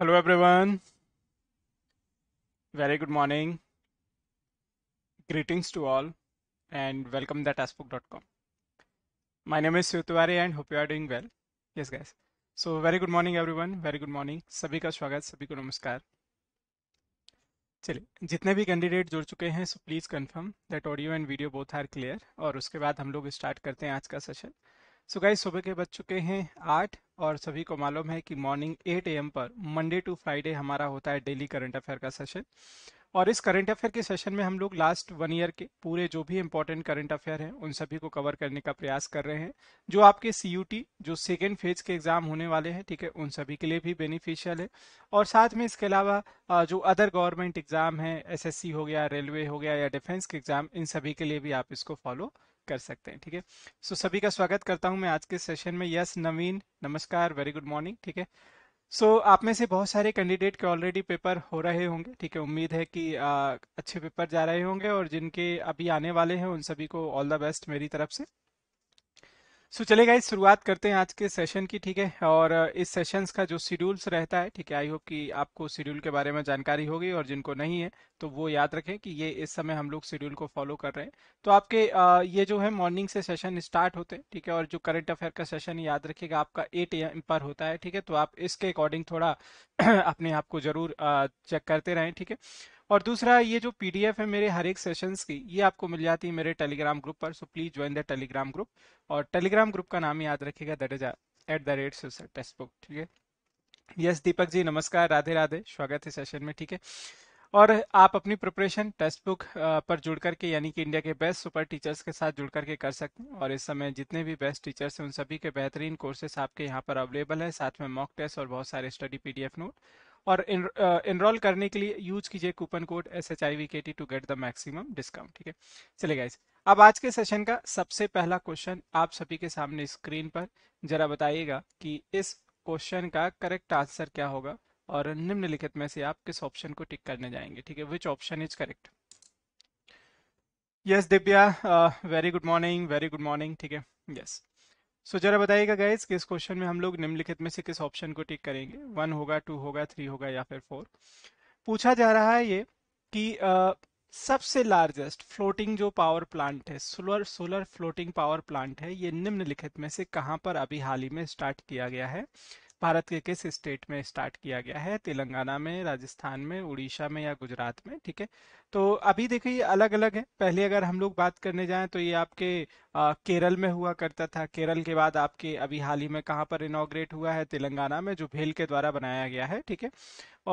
Hello everyone. Very good morning. Greetings to all and welcome to taskbook.com. My name is Sutwari and hope you are doing well. Yes guys. So very good morning everyone. Very good morning. सभी का स्वागत सभी को नमस्कार चलिए जितने भी candidate जुड़ चुके हैं so please confirm that audio and video both are clear और उसके बाद हम लोग स्टार्ट करते हैं आज का सेशन सो गाइस सुबह के बज चुके हैं आठ और सभी को मालूम है कि मॉर्निंग एट एम पर मंडे टू फ्राइडे हमारा होता है डेली करंट अफेयर का सेशन और इस करंट अफेयर के सेशन में हम लोग लास्ट वन ईयर के पूरे जो भी इम्पोर्टेंट करंट अफेयर हैं उन सभी को कवर करने का प्रयास कर रहे हैं जो आपके सी जो सेकेंड फेज के एग्जाम होने वाले हैं ठीक है उन सभी के लिए भी बेनिफिशियल है और साथ में इसके अलावा जो अदर गवर्नमेंट एग्जाम है एसएससी हो गया रेलवे हो गया या डिफेंस के एग्जाम इन सभी के लिए भी आप इसको फॉलो कर सकते हैं ठीक है सो so, सभी का स्वागत करता हूं मैं आज के सेशन में यस yes, नवीन नमस्कार वेरी गुड मॉर्निंग ठीक है सो so, आप में से बहुत सारे कैंडिडेट के ऑलरेडी पेपर हो रहे होंगे ठीक है उम्मीद है कि आ, अच्छे पेपर जा रहे होंगे और जिनके अभी आने वाले हैं उन सभी को ऑल द बेस्ट मेरी तरफ से सो so, चलेगा इस शुरुआत करते हैं आज के सेशन की ठीक है और इस सेशंस का जो शेड्यूल्स रहता है ठीक है आई होप कि आपको शेड्यूल के बारे में जानकारी होगी और जिनको नहीं है तो वो याद रखें कि ये इस समय हम लोग शेड्यूल को फॉलो कर रहे हैं तो आपके ये जो है मॉर्निंग से सेशन स्टार्ट होते हैं ठीक है और जो करंट अफेयर का सेशन याद रखेगा आपका एट एम पर होता है ठीक है तो आप इसके अकॉर्डिंग थोड़ा अपने आप को जरूर चेक करते रहें ठीक है और दूसरा ये जो पीडीएफ है मेरे हर एक सेशंस की ये आपको मिल जाती है मेरे टेलीग्राम ग्रुप पर so please join the Telegram group और टेलीग्राम ग्रुप का नाम याद रखेगा that is at the rate सुसर टेक्स्ट बुक ठीक है यस दीपक जी नमस्कार राधे राधे स्वागत है सेशन में ठीक है और आप अपनी प्रिपरेशन टेक्स्ट बुक पर जुड़ करके यानी कि इंडिया के बेस्ट सुपर टीचर्स के साथ जुड़ करके कर सकते हैं और इस समय जितने भी बेस्ट टीचर्स हैं उन सभी के बेहतरीन कोर्सेस आपके यहाँ पर अवेलेबल है साथ में मॉक टेस्ट और बहुत सारे स्टडी पीडीएफ नोट और इनरोल uh, करने के लिए यूज कीजिए coupon code S H I V K T to get the maximum discount ठीक है चले गए अब आज के सेशन का सबसे पहला क्वेश्चन आप सभी के सामने स्क्रीन पर जरा बताइएगा कि इस क्वेश्चन का करेक्ट आंसर क्या होगा और निम्नलिखित में से आप किस ऑप्शन को टिक करने जाएंगे ठीक है which option is correct yes Divya very good morning very good morning ठीक है यस yes. सो जरा बताइएगा गाइज कि इस क्वेश्चन में हम लोग निम्नलिखित में से किस ऑप्शन को टिक करेंगे वन होगा टू होगा थ्री होगा या फिर फोर पूछा जा रहा है ये कि आ, सबसे लार्जेस्ट फ्लोटिंग जो पावर प्लांट है solar solar floating power plant है ये निम्नलिखित में से कहां पर अभी हाल ही में स्टार्ट किया गया है भारत के किस स्टेट में स्टार्ट किया गया है तेलंगाना में राजस्थान में उड़ीसा में या गुजरात में ठीक है तो अभी देखिए ये अलग अलग है पहले अगर हम लोग बात करने जाएं तो ये आपके आ, केरल में हुआ करता था केरल के बाद आपके अभी हाल ही में कहाँ पर इनोग्रेट हुआ है तेलंगाना में जो भेल के द्वारा बनाया गया है ठीक है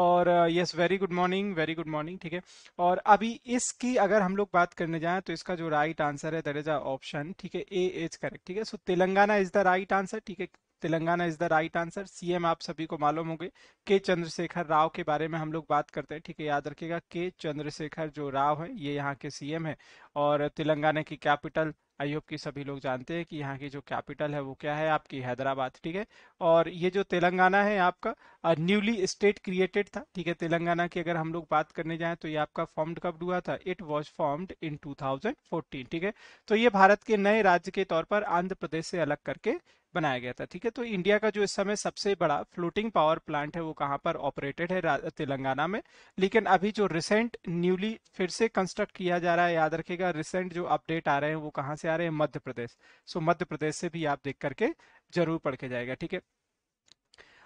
और yes very good morning very good morning ठीक है और अभी इसकी अगर हम लोग बात करने जाएं तो इसका जो राइट आंसर है दैट इज ऑप्शन ठीक है ए इज करेक्ट ठीक है so Telangana is the right answer ठीक है Telangana is the right answer CM आप सभी को मालूम होंगे के चंद्रशेखर राव के बारे में हम लोग बात करते हैं ठीक है याद रखिएगा के चंद्रशेखर जो राव है ये यहाँ के सीएम है और तेलंगाना की कैपिटल आई होप की सभी लोग जानते हैं कि यहाँ की जो कैपिटल है वो क्या है आपकी हैदराबाद ठीक है और ये जो तेलंगाना है आपका न्यूली स्टेट क्रिएटेड था ठीक है तेलंगाना की अगर हम लोग बात करने जाएं तो ये आपका फॉर्म्ड कब हुआ था इट वाज फॉर्म्ड इन 2014 ठीक है तो ये भारत के नए राज्य के तौर पर आंध्र प्रदेश से अलग करके बनाया गया था ठीक है तो इंडिया का जो इस समय सबसे बड़ा फ्लोटिंग पावर प्लांट है वो कहाँ पर ऑपरेटेड है तेलंगाना में लेकिन अभी जो रिसेंट न्यूली फिर से कंस्ट्रक्ट किया जा रहा है याद रखेगा रिसेंट जो अपडेट आ रहे हैं वो कहाँ से आ रहे हैं मध्य प्रदेश सो मध्य प्रदेश से भी आप देख करके जरूर पढ़ के जाएगा ठीक है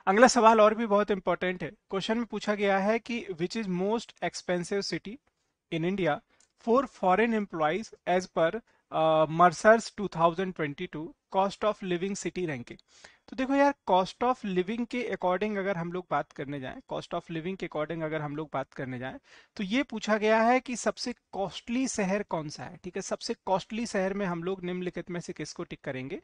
अगला सवाल और भी बहुत इंपॉर्टेंट है क्वेश्चन में पूछा गया है कि which is most expensive city in India for foreign employees as per uh, Mercer's 2022 Cost of Living City Ranking. तो देखो यार कॉस्ट ऑफ लिविंग के अकॉर्डिंग अगर हम लोग बात करने जाएं कॉस्ट ऑफ लिविंग के अकॉर्डिंग अगर हम लोग बात करने जाएं तो ये पूछा गया है कि सबसे कॉस्टली शहर कौन सा है ठीक है सबसे कॉस्टली शहर में हम लोग निम्नलिखित में से किसको टिक करेंगे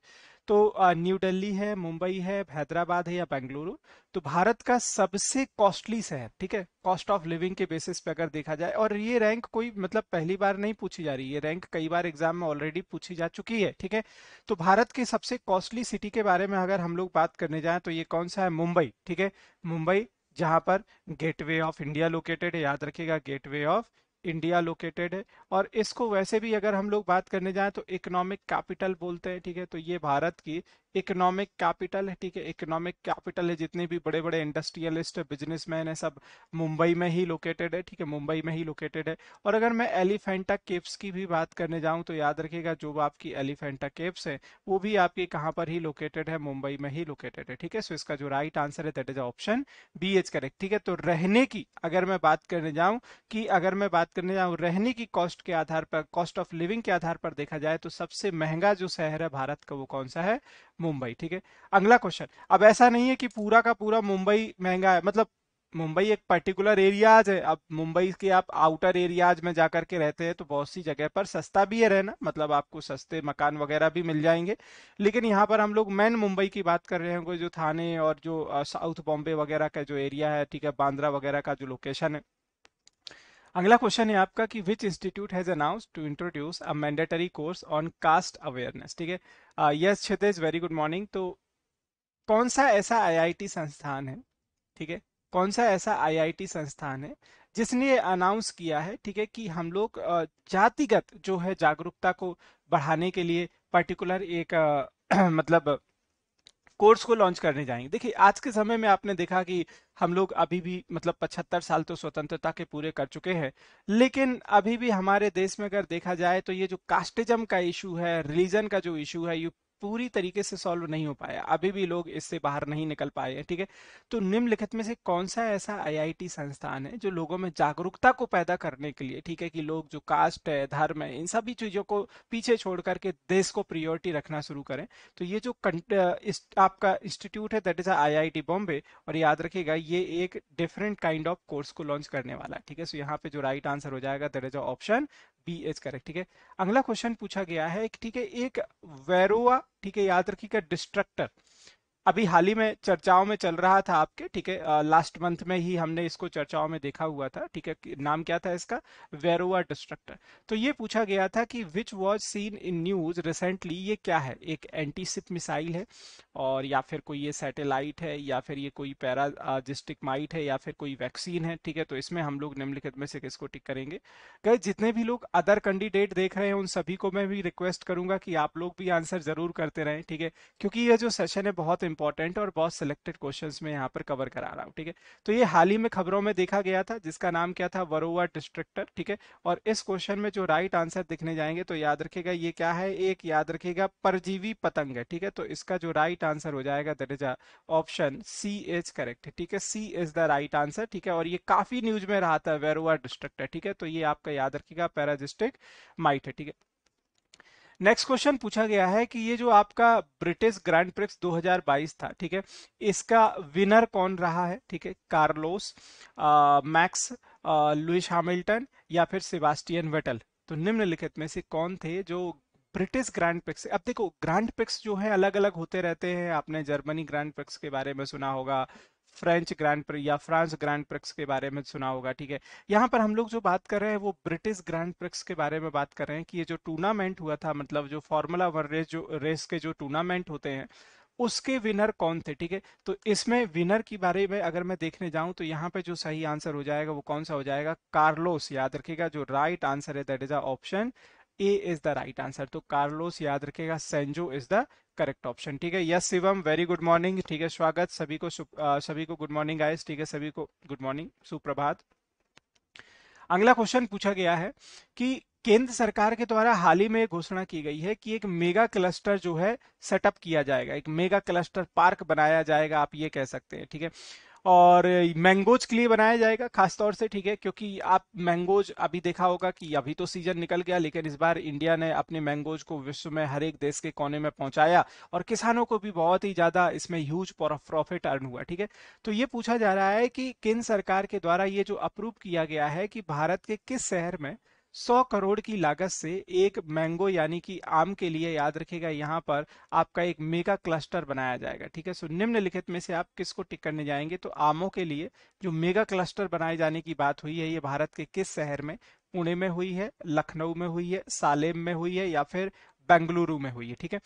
तो न्यू दिल्ली है मुंबई है हैदराबाद है या बेंगलुरु तो भारत का सबसे कॉस्टली शहर ठीक है कॉस्ट ऑफ लिविंग के बेसिस पे अगर देखा जाए और ये रैंक कोई मतलब पहली बार नहीं पूछी जा रही है रैंक कई बार एग्जाम में ऑलरेडी पूछी जा चुकी है ठीक है तो भारत के सबसे कॉस्टली सिटी के बारे में अगर हम हम लोग बात करने जाए तो ये कौन सा है मुंबई ठीक है मुंबई जहां पर गेटवे ऑफ इंडिया लोकेटेड है याद रखिएगा गेटवे ऑफ इंडिया लोकेटेड है और इसको वैसे भी अगर हम लोग बात करने जाए तो इकोनॉमिक कैपिटल बोलते हैं ठीक है तो ये भारत की इकोनॉमिक कैपिटल है ठीक है इकोनॉमिक कैपिटल है जितने भी बड़े बड़े इंडस्ट्रियलिस्ट बिजनेसमैन है सब मुंबई में ही लोकेटेड है ठीक है मुंबई में ही लोकेटेड है और अगर मैं एलिफेंटा केप्स की भी बात करने जाऊं तो याद रखिएगा जो आपकी एलिफेंटा केप्स है वो भी आपके कहाँ पर ही लोकेटेड है मुंबई में ही लोकेटेड है ठीक है सो इसका जो राइट आंसर है that is option B is correct ठीक है तो रहने की अगर मैं बात करने जाऊं कि अगर मैं बात करने जाऊँ रहने की कॉस्ट के आधार पर कॉस्ट ऑफ लिविंग के आधार पर देखा जाए तो सबसे महंगा जो शहर है भारत का वो कौन सा है मुंबई ठीक है अगला क्वेश्चन अब ऐसा नहीं है कि पूरा का पूरा मुंबई महंगा है मतलब मुंबई एक पर्टिकुलर एरियाज है अब मुंबई के आप आउटर एरियाज में जाकर के रहते हैं तो बहुत सी जगह पर सस्ता भी है रहना मतलब आपको सस्ते मकान वगैरह भी मिल जाएंगे लेकिन यहाँ पर हम लोग मैन मुंबई की बात कर रहे हैं जो थाने और जो साउथ बॉम्बे वगैरह का जो एरिया है ठीक है बांद्रा वगैरह का जो लोकेशन है अगला क्वेश्चन है आपका कि which institute has announce to introduce a mandatory course on caste awareness ठीक है yes Kshitij very good morning तो कौन सा ऐसा आईआईटी संस्थान है ठीक है कौन सा ऐसा आईआईटी संस्थान है जिसने अनाउंस किया है ठीक है कि हम लोग जातिगत जो है जागरूकता को बढ़ाने के लिए पर्टिकुलर एक मतलब कोर्स को लॉन्च करने जाएंगे देखिए आज के समय में आपने देखा कि हम लोग अभी भी मतलब पचहत्तर साल तो स्वतंत्रता के पूरे कर चुके हैं लेकिन अभी भी हमारे देश में अगर देखा जाए तो ये जो कास्टिज्म का इशू है रिलीजन का जो इशू है पूरी तरीके से सॉल्व नहीं हो पाया अभी भी लोग इससे बाहर नहीं निकल पाए हैं ठीक है तो निम्नलिखित में से कौन सा ऐसा आईआईटी संस्थान है जो लोगों में जागरूकता को पैदा करने के लिए ठीक है कि लोग जो कास्ट है धर्म है इन सभी चीजों को पीछे छोड़ करके देश को प्रियोरिटी रखना शुरू करें तो ये जो इस, आपका इंस्टीट्यूट है दैट इज आई बॉम्बे और याद रखेगा ये एक डिफरेंट काइंड ऑफ कोर्स को लॉन्च करने वाला है ठीक है सो यहाँ पे जो राइट आंसर हो जाएगा that is option B is correct ठीक है अगला क्वेश्चन पूछा गया है ठीक है एक वेरोआ ठीक है याद रखिएगा डिस्ट्रक्टर अभी हाल ही में चर्चाओं में चल रहा था आपके ठीक है लास्ट मंथ में ही हमने इसको चर्चाओं में देखा हुआ था ठीक है नाम क्या था इसका वेरोवा डिस्ट्रक्टर तो ये पूछा गया था कि which was seen in news recently ये क्या है एक एंटीसिप मिसाइल है और या फिर कोई ये सैटेलाइट है या फिर ये कोई पैराजिस्टिक माइट uh, है या फिर कोई वैक्सीन है ठीक है तो इसमें हम लोग निम्नलिखित में से किसको टिक करेंगे गए जितने भी लोग अदर कैंडिडेट देख रहे हैं उन सभी को मैं भी रिक्वेस्ट करूंगा कि आप लोग भी आंसर जरूर करते रहें ठीक है क्योंकि ये जो सेशन है बहुत इंपॉर्टेंट और बहुत सिलेक्टेड क्वेश्चन में यहाँ पर कवर करा रहा हूँ ठीक है तो ये हाल ही में खबरों में देखा गया था जिसका नाम क्या था वरोवा डिस्ट्रिक्टर ठीक है और इस क्वेश्चन में जो राइट आंसर दिखने जाएंगे तो याद रखेगा ये क्या है एक याद रखेगा परजीवी पतंग है ठीक है तो इसका जो राइट आंसर हो जाएगा that is option C is correct ठीक है C is the right answer ठीक है और ये काफी न्यूज में रहा था वेरोवा डिस्ट्रिक्टर ठीक है तो ये आपका याद रखेगा पैराजिस्टिक माइट है ठीक है नेक्स्ट क्वेश्चन पूछा गया है कि ये जो आपका ब्रिटिश ग्रैंड प्रिक्स 2022 था ठीक है इसका विनर कौन रहा है ठीक है कार्लोस मैक्स लुइस हैमिल्टन या फिर सेबास्टियन वेटल तो निम्नलिखित में से कौन थे जो ब्रिटिश ग्रैंड पिक्स अब देखो ग्रैंड पिक्स जो है अलग अलग होते रहते हैं आपने जर्मनी ग्रैंड पिक्स के बारे में सुना होगा फ्रेंच ग्रैंड प्रिक्स या फ्रांस ग्रैंड प्रिक्स के बारे में सुना होगा ठीक है यहाँ पर हम लोग जो बात कर रहे हैं वो ब्रिटिश ग्रैंड प्रिक्स के बारे में बात कर रहे हैं कि ये जो टूर्नामेंट हुआ था मतलब जो फॉर्मूला वन रेस जो रेस के जो टूर्नामेंट होते हैं उसके विनर कौन थे ठीक है तो इसमें विनर के बारे में अगर मैं देखने जाऊं तो यहाँ पे जो सही आंसर हो जाएगा वो कौन सा हो जाएगा कार्लोस याद रखिएगा जो राइट आंसर है that is option A is the right answer तो कार्लोस याद रखेगा Sainz is the correct option ठीक है yes Shivam very good morning ठीक है स्वागत सभी को सभी को गुड मॉर्निंग गाइस ठीक है सभी को गुड मॉर्निंग सुप्रभात अगला क्वेश्चन पूछा गया है कि केंद्र सरकार के द्वारा हाल ही में घोषणा की गई है कि एक मेगा क्लस्टर जो है सेटअप किया जाएगा एक मेगा क्लस्टर पार्क बनाया जाएगा आप ये कह सकते हैं ठीक है और मैंगोज के लिए बनाया जाएगा खासतौर से ठीक है क्योंकि आप मैंगोज अभी देखा होगा कि अभी तो सीजन निकल गया लेकिन इस बार इंडिया ने अपने मैंगोज को विश्व में हर एक देश के कोने में पहुंचाया और किसानों को भी बहुत ही ज्यादा इसमें ह्यूज प्रॉफिट अर्न हुआ ठीक है तो ये पूछा जा रहा है कि केंद्र सरकार के द्वारा ये जो अप्रूव किया गया है कि भारत के किस शहर में सौ करोड़ की लागत से एक मैंगो यानी कि आम के लिए याद रखेगा यहाँ पर आपका एक मेगा क्लस्टर बनाया जाएगा ठीक है सो निम्नलिखित में से आप किसको टिक करने जाएंगे तो आमों के लिए जो मेगा क्लस्टर बनाए जाने की बात हुई है ये भारत के किस शहर में पुणे में हुई है लखनऊ में हुई है सालेम में हुई है या फिर बेंगलुरु में हुई है ठीक है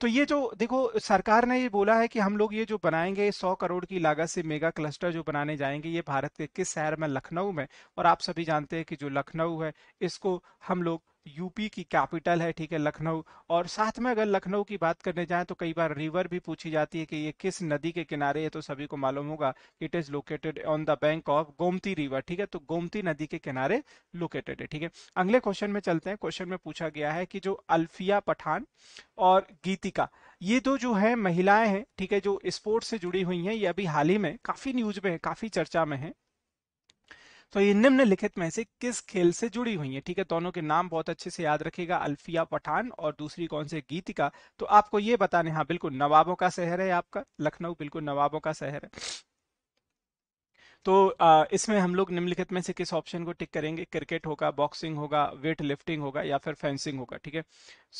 तो ये जो देखो सरकार ने ये बोला है कि हम लोग ये जो बनाएंगे सौ करोड़ की लागत से मेगा क्लस्टर जो बनाने जाएंगे ये भारत के किस शहर में लखनऊ में और आप सभी जानते हैं कि जो लखनऊ है इसको हम लोग यूपी की कैपिटल है ठीक है लखनऊ और साथ में अगर लखनऊ की बात करने जाएं तो कई बार रिवर भी पूछी जाती है कि ये किस नदी के किनारे है तो सभी को मालूम होगा it is located on the bank of Gomti river ठीक है तो गोमती नदी के किनारे लोकेटेड है ठीक है अगले क्वेश्चन में चलते हैं क्वेश्चन में पूछा गया है कि जो अल्फिया पठान और गीतिका ये दो जो है महिलाएं हैं ठीक है जो स्पोर्ट्स से जुड़ी हुई हैं ये अभी हाल ही में काफी न्यूज में है काफी चर्चा में है तो ये निम्नलिखित में से किस खेल से जुड़ी हुई है ठीक है दोनों के नाम बहुत अच्छे से याद रखेगा अल्फिया पठान और दूसरी कौन से गीतिका तो आपको ये बताने हाँ बिल्कुल नवाबों का शहर है आपका लखनऊ बिल्कुल नवाबों का शहर है तो इसमें हम लोग निम्नलिखित में से किस ऑप्शन को टिक करेंगे क्रिकेट होगा बॉक्सिंग होगा वेट लिफ्टिंग होगा या फिर फेंसिंग होगा ठीक है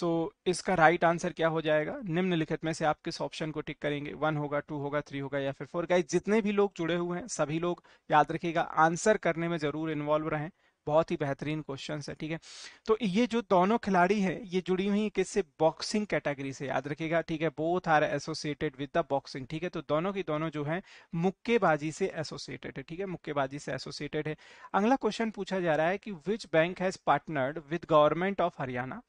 सो इसका राइट आंसर क्या हो जाएगा निम्नलिखित में से आप किस ऑप्शन को टिक करेंगे वन होगा टू होगा थ्री होगा या फिर फोर गाइज जितने भी लोग जुड़े हुए हैं सभी लोग याद रखिएगा आंसर करने में जरूर इन्वॉल्व रहें बहुत ही बेहतरीन क्वेश्चन है ठीक है तो ये जो दोनों खिलाड़ी है ये जुड़ी हुई किससे बॉक्सिंग कैटेगरी से याद रखेगा ठीक है both are associated with the boxing ठीक है तो दोनों की दोनों जो है मुक्केबाजी से एसोसिएटेड है ठीक है मुक्केबाजी से एसोसिएटेड है अगला क्वेश्चन पूछा जा रहा है कि which bank has partnered with government of Haryana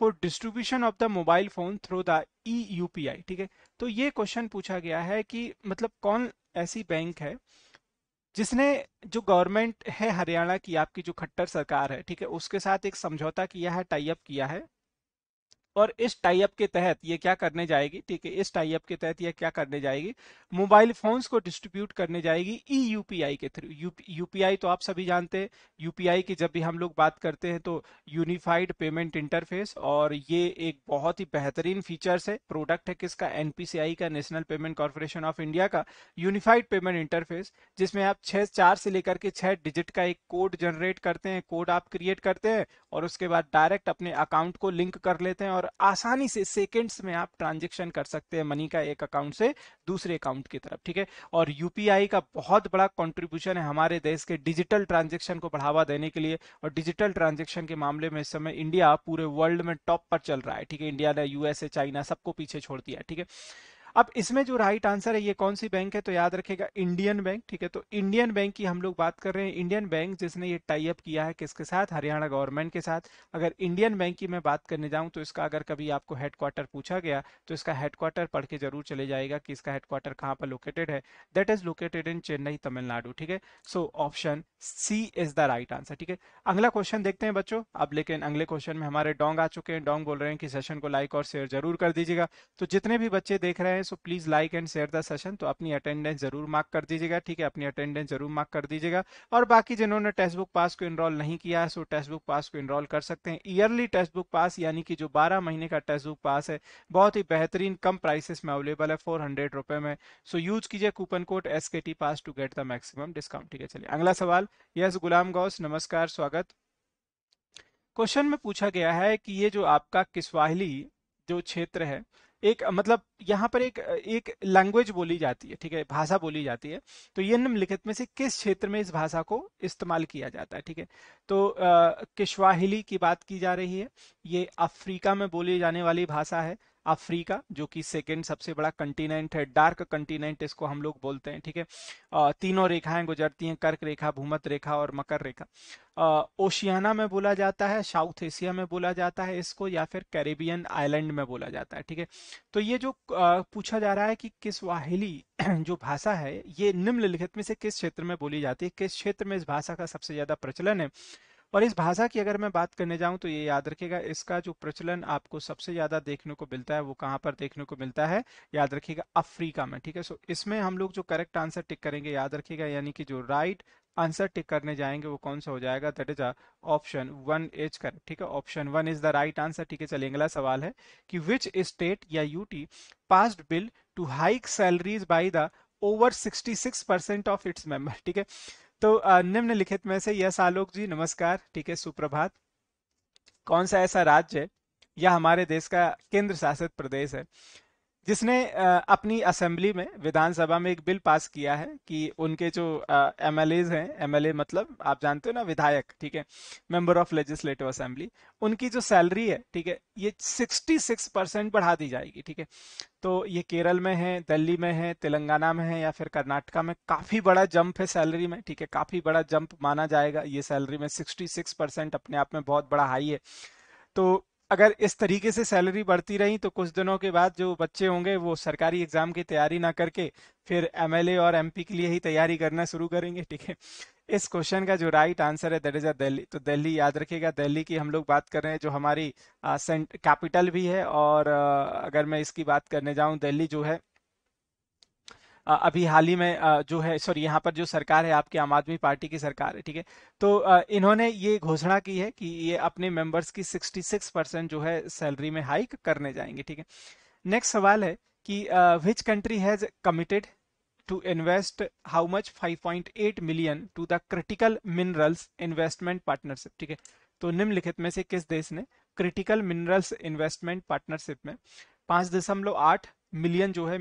for distribution of the mobile phone through the e UPI ठीक है तो ये क्वेश्चन पूछा गया है कि मतलब कौन ऐसी बैंक है जिसने जो गवर्नमेंट है हरियाणा की आपकी जो खट्टर सरकार है ठीक है उसके साथ एक समझौता किया है टाई अप किया है और इस टाइप के तहत ये क्या करने जाएगी ठीक है इस टाइप के तहत ये क्या करने जाएगी मोबाइल फोन्स को डिस्ट्रीब्यूट करने जाएगी ई e यूपीआई के थ्रू यूपीआई तो आप सभी जानते हैं यूपीआई की जब भी हम लोग बात करते हैं तो यूनिफाइड पेमेंट इंटरफेस और ये एक बहुत ही बेहतरीन फीचर्स है प्रोडक्ट है किसका एनपीसीआई का National Payment Corporation of India का यूनिफाइड पेमेंट इंटरफेस जिसमें आप छह चार से लेकर के छह डिजिट का एक कोड जनरेट करते हैं कोड आप क्रिएट करते हैं और उसके बाद डायरेक्ट अपने अकाउंट को लिंक कर लेते हैं और और आसानी से सेकेंड्स में आप ट्रांजेक्शन कर सकते हैं मनी का एक अकाउंट से दूसरे अकाउंट की तरफ ठीक है और यूपीआई का बहुत बड़ा कॉन्ट्रीब्यूशन है हमारे देश के डिजिटल ट्रांजेक्शन को बढ़ावा देने के लिए और डिजिटल ट्रांजेक्शन के मामले में इस समय इंडिया पूरे वर्ल्ड में टॉप पर चल रहा है ठीक है इंडिया ने यूएसए चाइना सबको पीछे छोड़ दिया ठीक है अब इसमें जो राइट आंसर है ये कौन सी बैंक है तो याद रखेगा इंडियन बैंक ठीक है तो इंडियन बैंक की हम लोग बात कर रहे हैं इंडियन बैंक जिसने ये टाई अप किया है किसके साथ हरियाणा गवर्नमेंट के साथ अगर इंडियन बैंक की मैं बात करने जाऊं तो इसका अगर कभी आपको हेडक्वार्टर पूछा गया तो इसका हेडक्वार्टर पढ़ के जरूर चले जाएगा कि इसका हेडक्वार्टर कहाँ पर लोकेटेड है that is located in Chennai Tamil Nadu ठीक है so option C is the right answer ठीक है अगला क्वेश्चन देखते हैं बच्चों अब लेकिन अगले क्वेश्चन में हमारे डोंग आ चुके हैं डोंग बोल रहे हैं कि सेशन को लाइक और शेयर जरूर कर दीजिएगा तो जितने भी बच्चे देख रहे हैं हैं so please like and share the session तो अपनी अटेंडेंस जरूर मार्क कर दीजिएगा ठीक है अपनी अटेंडेंस जरूर मार्क कर दीजिएगा और बाकी जिन्होंने टेक्स्ट बुक पास को इनरोल नहीं किया है सो टेक्स्ट बुक पास को इनरोल कर सकते हैं ईयरली टेक्स्ट बुक पास यानी कि जो बारह महीने का टेक्स्ट बुक पास है बहुत ही बेहतरीन कम प्राइसेस में अवेलेबल है फोर हंड्रेड रुपए में सो यूज कीजिए coupon code S K T pass to get the maximum discount ठीक है चलिए अगला सवाल यस गुलाम गौस नमस्कार स्वागत क्वेश्चन में पूछा गया है कि ये जो आपका किस्वाहिली जो क्षेत्र है एक मतलब यहाँ पर एक एक लैंग्वेज बोली जाती है ठीक है भाषा बोली जाती है तो ये निम्नलिखित में से किस क्षेत्र में इस भाषा को इस्तेमाल किया जाता है ठीक है तो किश्वाहिली की बात की जा रही है ये अफ्रीका में बोली जाने वाली भाषा है अफ्रीका जो कि सेकेंड सबसे बड़ा कंटिनेंट है डार्क कंटिनेंट इसको हम लोग बोलते हैं ठीक है तीनों रेखाएं गुजरती हैं कर्क रेखा भूमत रेखा और मकर रेखा ओशियाना में बोला जाता है साउथ एशिया में बोला जाता है इसको या फिर कैरेबियन आइलैंड में बोला जाता है ठीक है तो ये जो पूछा जा रहा है कि किस वाहिली जो भाषा है ये निम्नलिखित में से किस क्षेत्र में बोली जाती है किस क्षेत्र में इस भाषा का सबसे ज्यादा प्रचलन है और इस भाषा की अगर मैं बात करने जाऊं तो ये याद रखिएगा इसका जो प्रचलन आपको सबसे ज्यादा देखने को मिलता है वो कहाँ पर देखने को मिलता है याद रखिएगा अफ्रीका में ठीक है सो इसमें हम लोग जो करेक्ट आंसर टिक करेंगे याद रखिएगा यानी कि जो राइट आंसर टिक करने जाएंगे वो कौन सा हो जाएगा that is option one is correct ठीक है option one is the right answer ठीक है चलिए अगला सवाल है कि which state or UT passed bill to hike salaries by the over sixty six percent of its member ठीक है तो निम्नलिखित में से यस आलोक जी नमस्कार ठीक है सुप्रभात कौन सा ऐसा राज्य या हमारे देश का केंद्र शासित प्रदेश है जिसने अपनी असेंबली में विधानसभा में एक बिल पास किया है कि उनके जो एम एल एज हैं एम एल ए मतलब आप जानते हो ना विधायक ठीक है मेंबर ऑफ लेजिस्लेटिव असेंबली उनकी जो सैलरी है ठीक है ये 66 परसेंट बढ़ा दी जाएगी ठीक है तो ये केरल में है दिल्ली में है तेलंगाना में है या फिर कर्नाटका में काफ़ी बड़ा जंप है सैलरी में ठीक है काफ़ी बड़ा जंप माना जाएगा ये सैलरी में सिक्सटी परसेंट अपने आप में बहुत बड़ा हाई है तो अगर इस तरीके से सैलरी बढ़ती रही तो कुछ दिनों के बाद जो बच्चे होंगे वो सरकारी एग्जाम की तैयारी ना करके फिर एम और एम के लिए ही तैयारी करना शुरू करेंगे ठीक है इस क्वेश्चन का जो राइट आंसर है दैट इज अ दिल्ली तो दिल्ली याद रखिएगा दिल्ली की हम लोग बात कर रहे हैं जो हमारी कैपिटल भी है और आ, अगर मैं इसकी बात करने जाऊं दिल्ली जो है अभी हाल ही में जो है सॉरी यहाँ पर जो सरकार है आपकी आम आदमी पार्टी की सरकार है ठीक है तो इन्होंने ये घोषणा की है कि ये अपने मेंबर्स की 66 परसेंट जो है सैलरी में हाइक करने जाएंगे ठीक है नेक्स्ट सवाल है कि which country has committed to invest how much 5.8 million to the critical minerals investment partnership ठीक है तो निम्नलिखित में से किस देश ने क्रिटिकल मिनरल्स इन्वेस्टमेंट पार्टनरशिप में पांच दशमलव आठ मिलियन जो है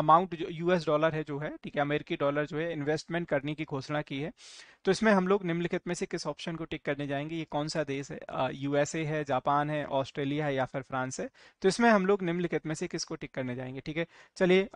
अमाउंट जो यूएस डॉलर है जो है ठीक है अमेरिकी डॉलर जो है इन्वेस्टमेंट करने की घोषणा की है तो इसमें हम लोग निम्नलिखित में से किस ऑप्शन को टिक करने जाएंगे ये कौन सा देश है यूएसए है जापान है ऑस्ट्रेलिया है या फिर फ्रांस है तो इसमें हम लोग निम्नलिखित में से किसको टिक करने जाएंगे ठीक है चलिए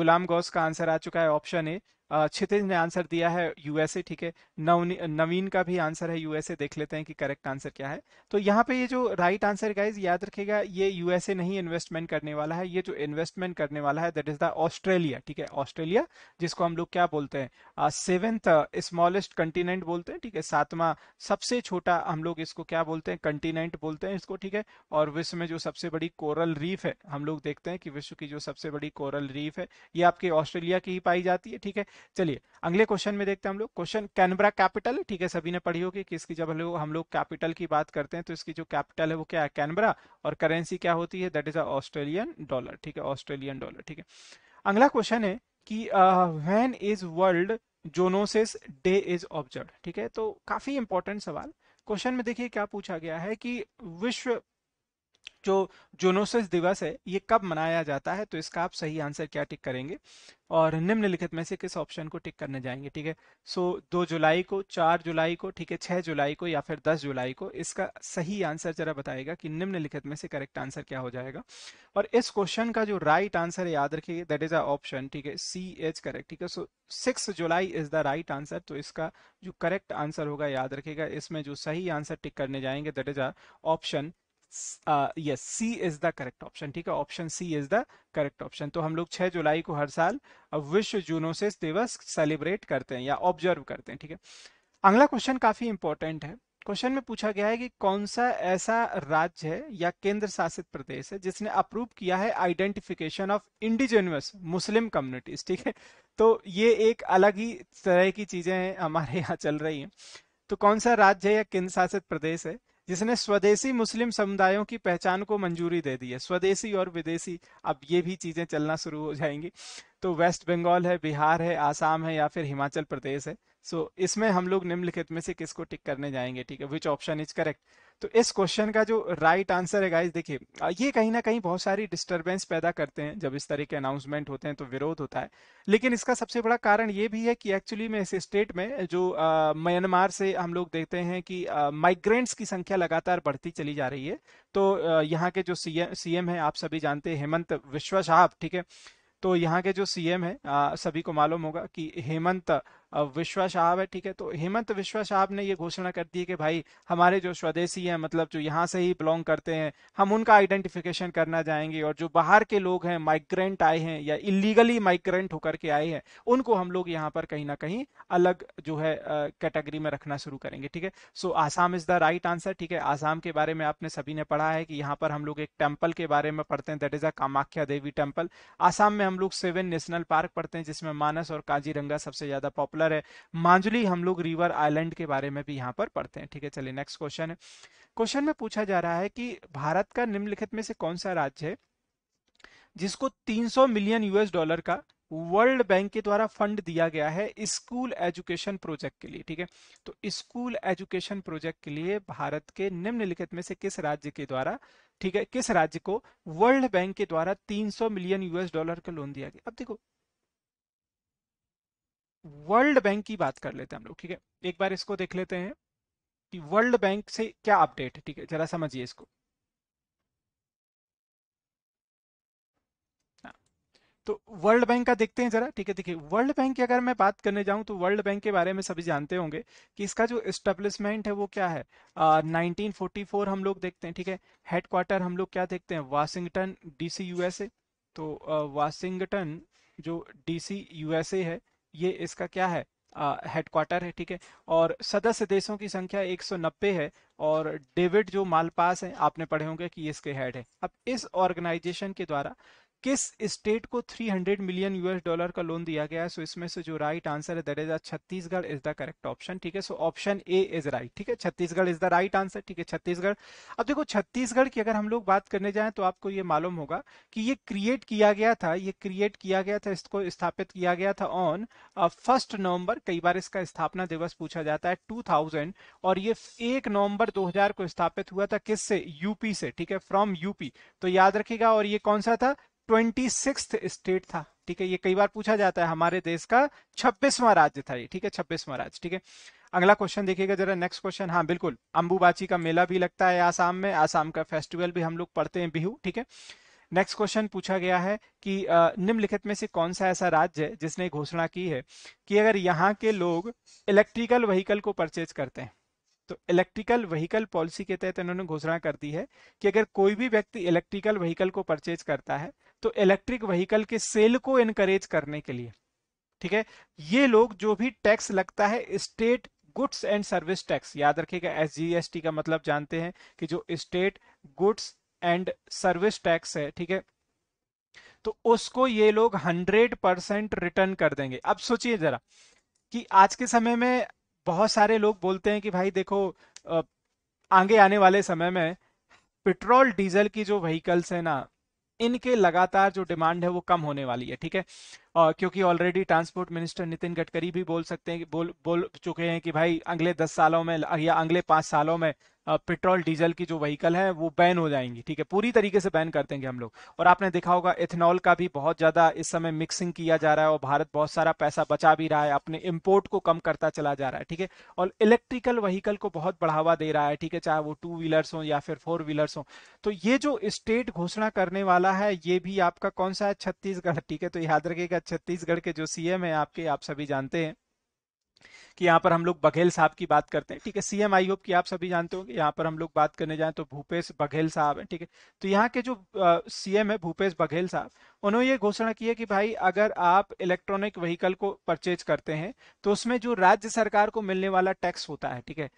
गुलाम गौस का आंसर आ चुका है ऑप्शन ए क्षितिज ने आंसर दिया है यूएसए ठीक है नव नवीन का भी आंसर है यूएसए देख लेते हैं कि करेक्ट आंसर क्या है तो यहाँ पे ये जो राइट आंसर गाइज याद रखेगा ये यूएसए नहीं इन्वेस्टमेंट करने वाला है ये जो इन्वेस्टमेंट करने वाला है दैट इज द ऑस्ट्रेलिया ठीक है ऑस्ट्रेलिया जिसको हम लोग क्या बोलते हैं सेवेंथ स्मॉलेस्ट कंटिनेंट बोलते हैं ठीक है सातवां सबसे छोटा हम लोग इसको क्या बोलते हैं कंटिनेंट बोलते हैं इसको ठीक है और विश्व में जो सबसे बड़ी कोरल रीफ है हम लोग देखते हैं कि विश्व की जो सबसे बड़ी कोरल रीफ है ये आपके ऑस्ट्रेलिया की ही पाई जाती है ठीक है चलिए अगले क्वेश्चन में देखते हैं हम लोग क्वेश्चन कैनबरा कैपिटल ठीक है सभी ने पढ़ी होगी कि इसकी जब हम लोग कैपिटल की बात करते हैं तो इसकी जो कैपिटल है वो क्या है कैनबरा और करेंसी क्या होती है दैट इज ऑस्ट्रेलियन डॉलर ठीक है ऑस्ट्रेलियन डॉलर ठीक है अगला क्वेश्चन है कि when is world zoonosis day is observe ठीक है तो काफी इंपॉर्टेंट सवाल क्वेश्चन में देखिए क्या पूछा गया है कि विश्व जो जोनोसिस दिवस है ये कब मनाया जाता है तो इसका आप सही आंसर क्या टिक करेंगे और निम्नलिखित में से किस ऑप्शन को टिक करने जाएंगे ठीक है सो दो जुलाई को चार जुलाई को ठीक है छह जुलाई को या फिर दस जुलाई को इसका सही आंसर जरा बताएगा कि निम्नलिखित में से करेक्ट आंसर क्या हो जाएगा और इस क्वेश्चन का जो राइट आंसर याद रखिए दैट इज अ ऑप्शन ठीक है सी एच करेक्ट ठीक है so six July is the right answer तो इसका जो करेक्ट आंसर होगा याद रखेगा इसमें जो सही आंसर टिक करने जाएंगे that is a option yes C is the correct option ठीक है option C is the correct option तो हम लोग 6 जुलाई को हर साल uh, विश्व जूनोसिस दिवस सेलिब्रेट करते हैं या ऑब्जर्व करते हैं ठीक है अगला क्वेश्चन काफी इंपॉर्टेंट है क्वेश्चन में पूछा गया है कि कौन सा ऐसा राज्य है या केंद्र शासित प्रदेश है जिसने अप्रूव किया है identification of indigenous Muslim communities ठीक है तो ये एक अलग ही तरह की चीजें हमारे यहाँ चल रही हैं तो कौन सा राज्य है या केंद्र शासित प्रदेश है जिसने स्वदेशी मुस्लिम समुदायों की पहचान को मंजूरी दे दी है स्वदेशी और विदेशी अब ये भी चीजें चलना शुरू हो जाएंगी तो वेस्ट बंगाल है बिहार है आसाम है या फिर हिमाचल प्रदेश है सो so, इसमें हम लोग निम्नलिखित में से किसको टिक करने जाएंगे ठीक है विच ऑप्शन इज करेक्ट तो इस क्वेश्चन का जो राइट आंसर है गाइस देखिए ये कहीं ना कहीं बहुत सारी डिस्टरबेंस पैदा करते हैं जब इस तरह के अनाउंसमेंट होते हैं तो विरोध होता है लेकिन इसका सबसे बड़ा कारण ये भी है कि एक्चुअली में इस स्टेट में जो म्यांमार से हम लोग देखते हैं कि माइग्रेंट्स की संख्या लगातार बढ़ती चली जा रही है तो यहाँ के जो सी एम है आप सभी जानते हैं हेमंत विश्व साहब ठीक है तो यहाँ के जो सीएम है आ, सभी को मालूम होगा कि हेमंत विश्वा साहब है ठीक है तो हेमंत विश्वा साहब ने ये घोषणा कर दी कि भाई हमारे जो स्वदेशी हैं मतलब जो यहाँ से ही बिलोंग करते हैं हम उनका आइडेंटिफिकेशन करना चाहेंगे और जो बाहर के लोग हैं माइग्रेंट आए हैं या इलीगली माइग्रेंट होकर के आए हैं उनको हम लोग यहाँ पर कहीं ना कहीं अलग जो है कैटेगरी में रखना शुरू करेंगे ठीक है so Assam is the right answer ठीक है आसाम के बारे में आपने सभी ने पढ़ा है कि यहाँ पर हम लोग एक टेम्पल के बारे में पढ़ते हैं that is a Kamakhya Devi temple Assam में हम लोग सेवन नेशनल पार्क पढ़ते हैं जिसमें मानस और काजीरंगा सबसे ज्यादा पॉपुलर डॉलर है मांजुली हम लोग रिवर आइलैंड के बारे में भी यहाँ पर पढ़ते हैं ठीक है चलिए नेक्स्ट क्वेश्चन है क्वेश्चन में पूछा जा रहा है कि भारत का निम्नलिखित में से कौन सा राज्य है जिसको 300 मिलियन यूएस डॉलर का वर्ल्ड बैंक के द्वारा फंड दिया गया है स्कूल एजुकेशन प्रोजेक्ट के लिए ठीक है तो स्कूल एजुकेशन प्रोजेक्ट के लिए भारत के निम्नलिखित में से किस राज्य के द्वारा ठीक है किस राज्य को वर्ल्ड बैंक के द्वारा 300 मिलियन यूएस डॉलर का लोन दिया गया अब देखो वर्ल्ड बैंक की बात कर लेते हैं हम लोग ठीक है एक बार इसको देख लेते हैं कि वर्ल्ड बैंक से क्या अपडेट है ठीक है जरा समझिए इसको हाँ, तो वर्ल्ड बैंक का देखते हैं जरा ठीक है देखिए वर्ल्ड बैंक की अगर मैं बात करने जाऊं तो वर्ल्ड बैंक के बारे में सभी जानते होंगे कि इसका जो एस्टेब्लिशमेंट है वो क्या है आ, 1944 हम लोग देखते हैं ठीक है हेडक्वार्टर हम लोग क्या देखते हैं वाशिंगटन डीसी यूएसए तो वाशिंगटन जो डीसी यूएसए है ये इसका क्या है हेडक्वार्टर है ठीक है और सदस्य देशों की संख्या 190 है और डेविड जो मालपास है आपने पढ़े होंगे कि इसके हेड है अब इस ऑर्गेनाइजेशन के द्वारा किस स्टेट को 300 मिलियन यूएस डॉलर का लोन दिया गया है सो इसमें से जो राइट आंसर है that is Chhattisgarh is the correct option ठीक है so option A is right ठीक है Chhattisgarh is the right answer ठीक है छत्तीसगढ़ अब देखो छत्तीसगढ़ की अगर हम लोग बात करने जाए तो आपको ये मालूम होगा कि ये क्रिएट किया गया था ये क्रिएट किया गया था इसको स्थापित किया गया था ऑन फर्स्ट नवम्बर कई बार इसका स्थापना दिवस पूछा जाता है टू और ये एक नवम्बर दो को स्थापित हुआ था किससे यूपी से ठीक है फ्रॉम यूपी तो याद रखेगा और ये कौन सा था ट्वेंटी सिक्स स्टेट था ठीक है ये कई बार पूछा जाता है हमारे देश का छब्बीसवां राज्य था ये ठीक है छब्बीसवां राज्य ठीक है अगला क्वेश्चन देखिएगा जरा नेक्स्ट क्वेश्चन हाँ बिल्कुल अंबुबाची का मेला भी लगता है आसाम में आसाम का फेस्टिवल भी हम लोग पढ़ते हैं बिहू ठीक है नेक्स्ट क्वेश्चन पूछा गया है कि निम्नलिखित में से कौन सा ऐसा राज्य है जिसने घोषणा की है कि अगर यहाँ के लोग इलेक्ट्रिकल व्हीकल को परचेज करते हैं तो इलेक्ट्रिकल व्हीकल पॉलिसी के तहत इन्होंने घोषणा कर दी है कि अगर कोई भी व्यक्ति इलेक्ट्रिकल व्हीकल को परचेज करता है तो इलेक्ट्रिक व्हीकल के सेल को इनकरेज करने के लिए ठीक है ये लोग जो भी टैक्स लगता है state goods and service tax याद रखिएगा एस का मतलब जानते हैं कि जो state goods and service tax है ठीक है तो उसको ये लोग 100 परसेंट रिटर्न कर देंगे अब सोचिए जरा कि आज के समय में बहुत सारे लोग बोलते हैं कि भाई देखो आगे आने वाले समय में पेट्रोल डीजल की जो व्हीकल्स है ना इनके लगातार जो डिमांड है वो कम होने वाली है ठीक है और क्योंकि already transport minister Nitin Gadkari भी बोल सकते हैं बोल बोल चुके हैं कि भाई अगले दस सालों में या अगले पांच सालों में पेट्रोल डीजल की जो व्हीकल है वो बैन हो जाएंगी ठीक है पूरी तरीके से बैन कर देंगे हम लोग और आपने देखा होगा इथेनॉल का भी बहुत ज़्यादा इस समय मिक्सिंग किया जा रहा है और भारत बहुत सारा पैसा बचा भी रहा है अपने इम्पोर्ट को कम करता चला जा रहा है ठीक है और इलेक्ट्रिकल व्हीकल को बहुत बढ़ावा दे रहा है ठीक है चाहे वो टू व्हीलर्स हो या फिर फोर व्हीलर्स हो तो ये जो स्टेट घोषणा करने वाला है ये भी आपका कौन सा है छत्तीसगढ़ ठीक है तो याद रखिएगा छत्तीसगढ़ के जो सीएम है आपके आप सभी जानते हैं कि यहाँ पर हम लोग बघेल साहब की बात करते हैं ठीक है सीएम आई होप कि आप सभी जानते होंगे यहाँ पर हम लोग बात करने जाए तो भूपेश बघेल साहब है ठीक है तो यहाँ के जो सीएम है भूपेश बघेल साहब उन्होंने ये घोषणा की है कि भाई अगर आप इलेक्ट्रॉनिक व्हीकल को परचेज करते हैं तो उसमें जो राज्य सरकार को मिलने वाला टैक्स होता है ठीक है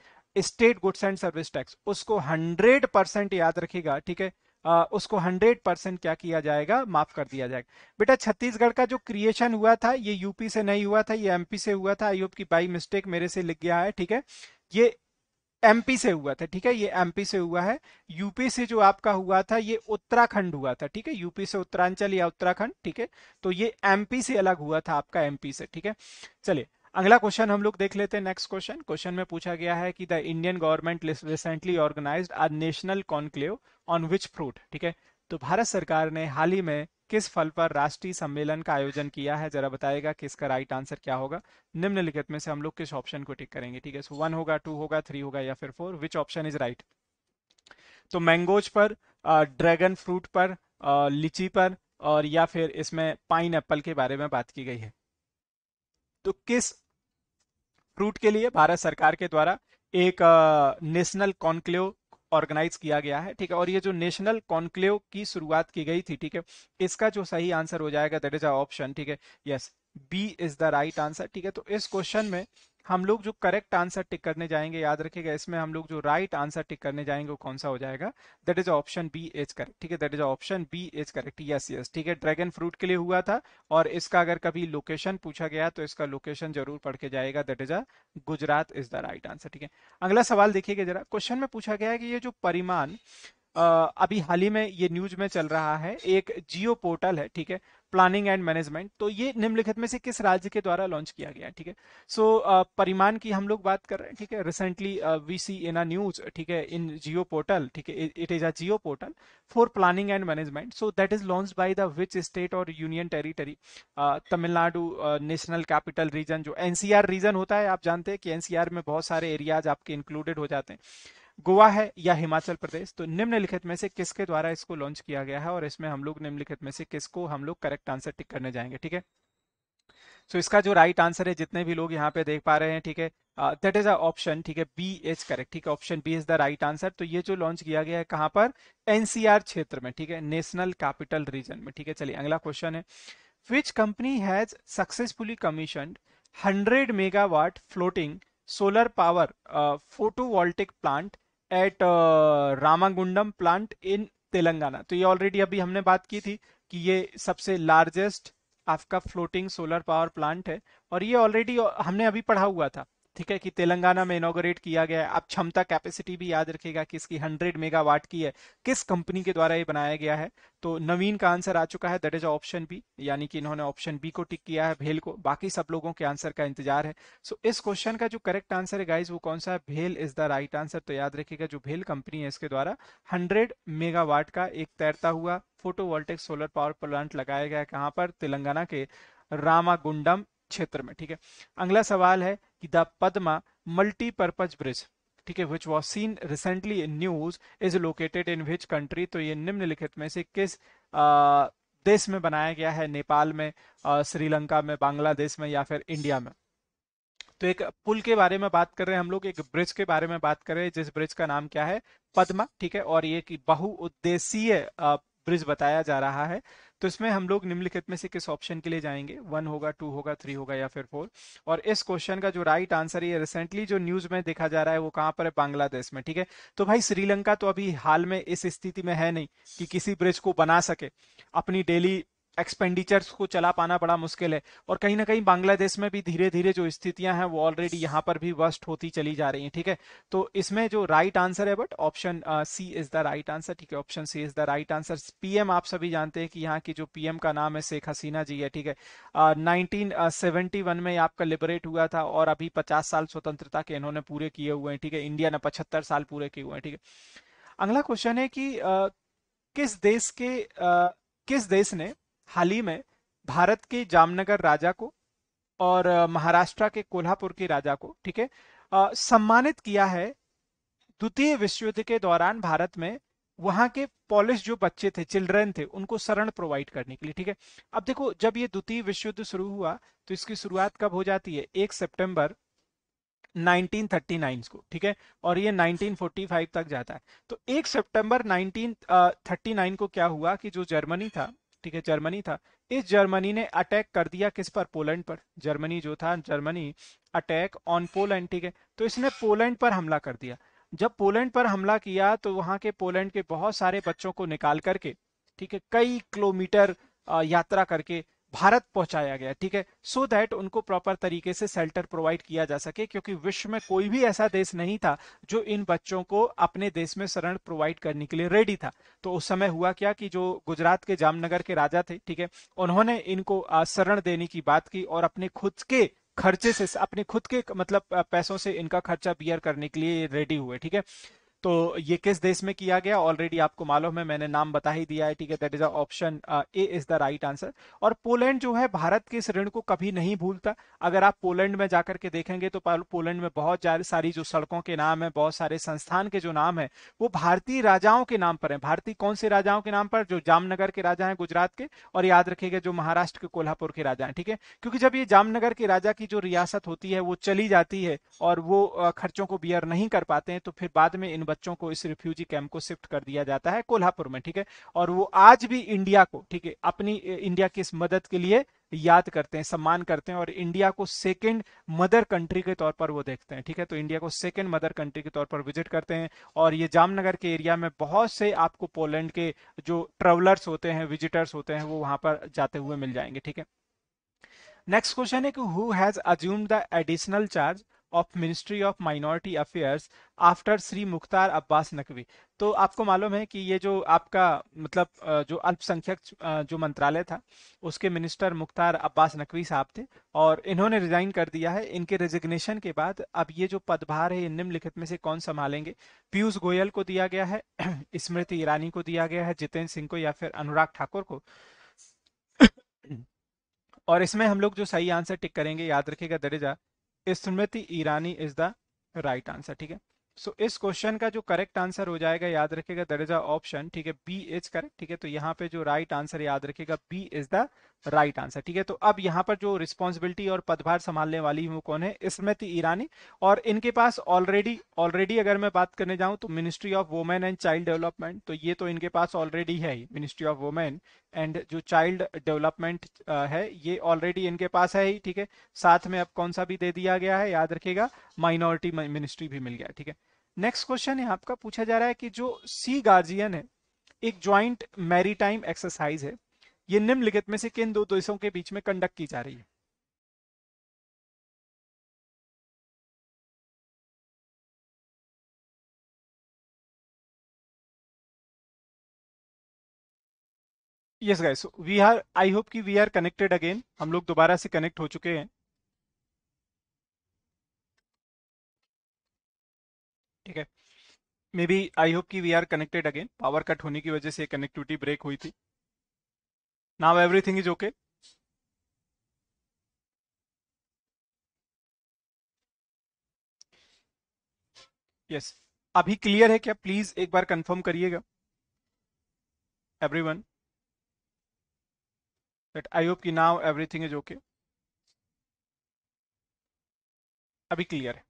state goods and service tax उसको हंड्रेड परसेंट याद रखेगा ठीक है उसको 100 परसेंट क्या किया जाएगा माफ कर दिया जाएगा बेटा छत्तीसगढ़ का जो क्रिएशन हुआ था ये यूपी से नहीं हुआ था ये एमपी से हुआ था आई होप की बाई मिस्टेक मेरे से लिख गया है ठीक है ये एमपी से हुआ था ठीक है ये एमपी से हुआ है यूपी से जो आपका हुआ था ये उत्तराखंड हुआ था ठीक है यूपी से उत्तरांचल या उत्तराखंड ठीक है तो ये एमपी से अलग हुआ था आपका एमपी से ठीक है चलिए अगला क्वेश्चन हम लोग देख लेते हैं नेक्स्ट क्वेश्चन क्वेश्चन में पूछा गया है कि the Indian government recently organised a national conclave on which fruit ठीक है तो भारत सरकार ने हाल ही में किस फल पर राष्ट्रीय सम्मेलन का आयोजन किया है जरा बताएगा कि इसका राइट आंसर क्या होगा निम्नलिखित में से हम लोग किस ऑप्शन को टिक करेंगे ठीक है सो वन होगा टू होगा थ्री होगा या फिर four which option is right तो मैंगोज पर ड्रैगन फ्रूट पर लीची पर और या फिर इसमें पाइन के बारे में बात की गई है तो किस फ्रूट के लिए भारत सरकार के द्वारा एक नेशनल कॉन्क्लेव ऑर्गेनाइज किया गया है ठीक है और ये जो नेशनल कॉन्क्लेव की शुरुआत की गई थी ठीक है इसका जो सही आंसर हो जाएगा दैट इज अ ऑप्शन ठीक है yes B is the right answer ठीक है तो इस क्वेश्चन में हम लोग जो करेक्ट आंसर टिक करने जाएंगे याद रखिएगा इसमें हम लोग जो राइट आंसर टिक करने जाएंगे वो कौन सा हो जाएगा that is option B is correct ठीक है that is option B is correct yes yes ठीक है ड्रैगन फ्रूट के लिए हुआ था और इसका अगर कभी लोकेशन पूछा गया तो इसका लोकेशन जरूर पढ़ के जाएगा that is a Gujarat is the right answer ठीक है अगला सवाल देखिएगा जरा क्वेश्चन में पूछा गया है कि ये जो परिमाण अभी हाल ही में ये न्यूज में चल रहा है एक जियो पोर्टल है ठीक है प्लानिंग एंड मैनेजमेंट तो ये निम्नलिखित में से किस राज्य के द्वारा लॉन्च किया गया ठीक है सो so, की हम लोग बात कर रहे हैं ठीक है recently we see in a news ठीक है इन जियो पोर्टल ठीक है it is a geo portal for planning and management so that is launch by the which state और union territory Tamil Nadu national capital region जो NCR region होता है आप जानते हैं कि एनसीआर में बहुत सारे एरियाज आपके इंक्लूडेड हो जाते हैं गोवा है या हिमाचल प्रदेश तो निम्नलिखित में से किसके द्वारा इसको लॉन्च किया गया है और इसमें हम लोग निम्नलिखित में से किसको हम लोग करेक्ट आंसर टिक करने जाएंगे ठीक है सो इसका जो राइट आंसर है जितने भी लोग यहाँ पे देख पा रहे हैं ठीक है दैट इज अ ऑप्शन ठीक है बी इज करेक्ट ठीक है option B is the right answer तो ये जो लॉन्च किया गया है कहां पर एनसीआर क्षेत्र में ठीक है नेशनल कैपिटल रीजन में ठीक है चलिए अगला क्वेश्चन है which company has successfully commission hundred megawatt floating solar power photovoltaic plant at Ramagundam plant in Telangana तो ये ऑलरेडी अभी हमने बात की थी कि ये सबसे लार्जेस्ट आपका फ्लोटिंग सोलर पावर प्लांट है और ये ऑलरेडी uh, हमने अभी पढ़ा हुआ था ठीक है कि तेलंगाना में इनोग्रेट किया गया है अब क्षमता कैपेसिटी भी याद रखेगा कि इसकी हंड्रेड मेगावाट की है किस कंपनी के द्वारा ये बनाया गया है तो नवीन का आंसर आ चुका है दैट इज ऑप्शन बी यानी कि इन्होंने ऑप्शन बी को टिक किया है भेल को बाकी सब लोगों के आंसर का इंतजार है सो so, इस क्वेश्चन का जो करेक्ट आंसर है गाइज वो कौन सा है भेल इज द राइट आंसर तो याद रखेगा जो भेल कंपनी है इसके द्वारा हंड्रेड मेगावाट का एक तैरता हुआ फोटोवोल्टिक सोलर पावर प्लांट लगाया गया है कहाँ पर तेलंगाना के रामागुंडम क्षेत्र में ठीक है अगला सवाल है कि द पदमा मल्टीपर्पज ब्रिज ठीक है which was seen recently in news is located in which country तो ये निम्नलिखित में से किस आ, देश में बनाया गया है नेपाल में श्रीलंका में बांग्लादेश में या फिर इंडिया में तो एक पुल के बारे में बात कर रहे हैं हम लोग एक ब्रिज के बारे में बात कर रहे हैं जिस ब्रिज का नाम क्या है पद्मा ठीक है और ये कि बहुउद्देशीय ब्रिज बताया जा रहा है तो इसमें हम लोग निम्नलिखित में से किस ऑप्शन के लिए जाएंगे वन होगा टू होगा थ्री होगा या फिर फोर और इस क्वेश्चन का जो राइट आंसर ये रिसेंटली जो न्यूज में देखा जा रहा है वो कहां पर है बांग्लादेश में ठीक है तो भाई श्रीलंका तो अभी हाल में इस स्थिति में है नहीं कि किसी ब्रिज को बना सके अपनी डेली एक्सपेंडिचर्स को चला पाना बड़ा मुश्किल है और कहीं ना कहीं बांग्लादेश में भी धीरे धीरे जो स्थितियां हैं वो ऑलरेडी यहां पर भी वर्स्ट होती चली जा रही हैं ठीक है तो इसमें जो राइट आंसर है but option C is the right answer ठीक है option C is the right answer PM आप सभी जानते हैं कि यहाँ की जो पीएम का नाम है शेख हसीना जी है ठीक है नाइनटीन uh, वन uh, में आपका लिबरेट हुआ था और अभी पचास साल स्वतंत्रता के इन्होंने पूरे किए हुए हैं ठीक है इंडिया ने पचहत्तर साल पूरे किए हुए हैं ठीक है अगला क्वेश्चन है कि uh, किस देश के किस देश ने हाल ही में भारत के जामनगर राजा को और महाराष्ट्र के कोल्हापुर के राजा को ठीक है सम्मानित किया है द्वितीय विश्व युद्ध के दौरान भारत में वहां के पॉलिश जो बच्चे थे चिल्ड्रन थे उनको शरण प्रोवाइड करने के लिए ठीक है अब देखो जब ये द्वितीय विश्व युद्ध शुरू हुआ तो इसकी शुरुआत कब हो जाती है एक सितंबर 1939 को ठीक है और ये 1945 तक जाता है तो एक सितंबर 1939 को क्या हुआ कि जो जर्मनी था ठीक है जर्मनी था इस जर्मनी ने अटैक कर दिया किस पर पोलैंड पर जर्मनी जो था जर्मनी अटैक ऑन पोलैंड ठीक है तो इसने पोलैंड पर हमला कर दिया जब पोलैंड पर हमला किया तो वहां के पोलैंड के बहुत सारे बच्चों को निकाल करके ठीक है कई किलोमीटर यात्रा करके भारत पहुंचाया गया ठीक है सो so दैट उनको प्रॉपर तरीके से सेल्टर प्रोवाइड किया जा सके क्योंकि विश्व में कोई भी ऐसा देश नहीं था जो इन बच्चों को अपने देश में शरण प्रोवाइड करने के लिए रेडी था तो उस समय हुआ क्या कि जो गुजरात के जामनगर के राजा थे ठीक है उन्होंने इनको शरण देने की बात की और अपने खुद के खर्चे से अपने खुद के मतलब पैसों से इनका खर्चा बियर करने के लिए रेडी हुए ठीक है तो ये किस देश में किया गया ऑलरेडी आपको मालूम है मैंने नाम बता ही दिया है ठीक है that is option A is the right answer और पोलैंड जो है भारत के इस ऋण को कभी नहीं भूलता अगर आप पोलैंड में जाकर के देखेंगे तो पोलैंड में बहुत सारी जो सड़कों के नाम है बहुत सारे संस्थान के जो नाम है वो भारतीय राजाओं के नाम पर है भारतीय कौन से राजाओं के नाम पर जो जामनगर के राजा है गुजरात के और याद रखेगा जो महाराष्ट्र के कोल्हापुर के राजा है ठीक है क्योंकि जब ये जामनगर के राजा की जो रियासत होती है वो चली जाती है और वो uh, खर्चों को बियर नहीं कर पाते हैं तो फिर बाद में इन बच्चों को इस रिफ्यूजी कैंप को शिफ्ट कर दिया जाता है कोल्हापुर में ठीक है और वो आज भी इंडिया को ठीक है अपनी इंडिया की इस मदद के लिए याद करते हैं सम्मान करते हैं और इंडिया को सेकेंड मदर कंट्री के तौर पर वो देखते हैं ठीक है तो इंडिया को सेकेंड मदर कंट्री के तौर पर विजिट करते हैं और ये जामनगर के एरिया में बहुत से आपको पोलैंड के जो ट्रेवलर्स होते हैं विजिटर्स होते हैं वो वहां पर जाते हुए मिल जाएंगे ठीक है नेक्स्ट क्वेश्चन है कि who has assumed the additional charge of ministry of minority affairs after Shri Mukhtar Abbas Naqvi तो आपको मालूम है कि ये जो आपका मतलब जो अल्पसंख्यक जो मंत्रालय था उसके मिनिस्टर मुख्तार अब्बास नकवी साहब थे और इन्होंने रिजाइन कर दिया है इनके रेजिग्नेशन के बाद अब ये जो पदभार है निम्नलिखित में से कौन संभालेंगे पीयूष गोयल को दिया गया है स्मृति ईरानी को दिया गया है जितेंद्र सिंह को या फिर अनुराग ठाकुर को और इसमें हम लोग जो सही आंसर टिक करेंगे याद रखेगा दरेजा Smriti Irani is the right answer ठीक है सो इस क्वेश्चन का जो करेक्ट आंसर हो जाएगा याद रखेगा दर इज अ ऑप्शन ठीक है बी इज करेक्ट ठीक है तो यहाँ पे जो राइट right आंसर याद रखेगा B is the right answer ठीक है तो अब यहाँ पर जो रिस्पॉन्सिबिलिटी और पदभार संभालने वाली वो कौन है स्मृति ईरानी और इनके पास ऑलरेडी ऑलरेडी अगर मैं बात करने जाऊं तो ministry of women and child development तो ये तो इनके पास ऑलरेडी है ही मिनिस्ट्री ऑफ वुमेन एंड जो चाइल्ड डेवलपमेंट है ये ऑलरेडी इनके पास है ही ठीक है साथ में अब कौन सा भी दे दिया गया है याद रखेगा माइनॉरिटी मिनिस्ट्री भी मिल गया ठीक है नेक्स्ट क्वेश्चन है आपका पूछा जा रहा है कि जो सी गार्जियन है एक ज्वाइंट मैरीटाइम एक्सरसाइज है ये निम्नलिखित में से किन दो देशों के बीच में कंडक्ट की जा रही है yes guys we are I hope कि वी आर कनेक्टेड अगेन हम लोग दोबारा से कनेक्ट हो चुके हैं ठीक है मे बी आई होप कि we are connected again power cut होने की वजह से कनेक्टिविटी ब्रेक हुई थी Now everything is okay. Yes yes. अभी क्लियर है क्या प्लीज एक बार कंफर्म करिएगा एवरीवन दैट आई होप कि नाउ एवरीथिंग इज ओके अभी क्लियर है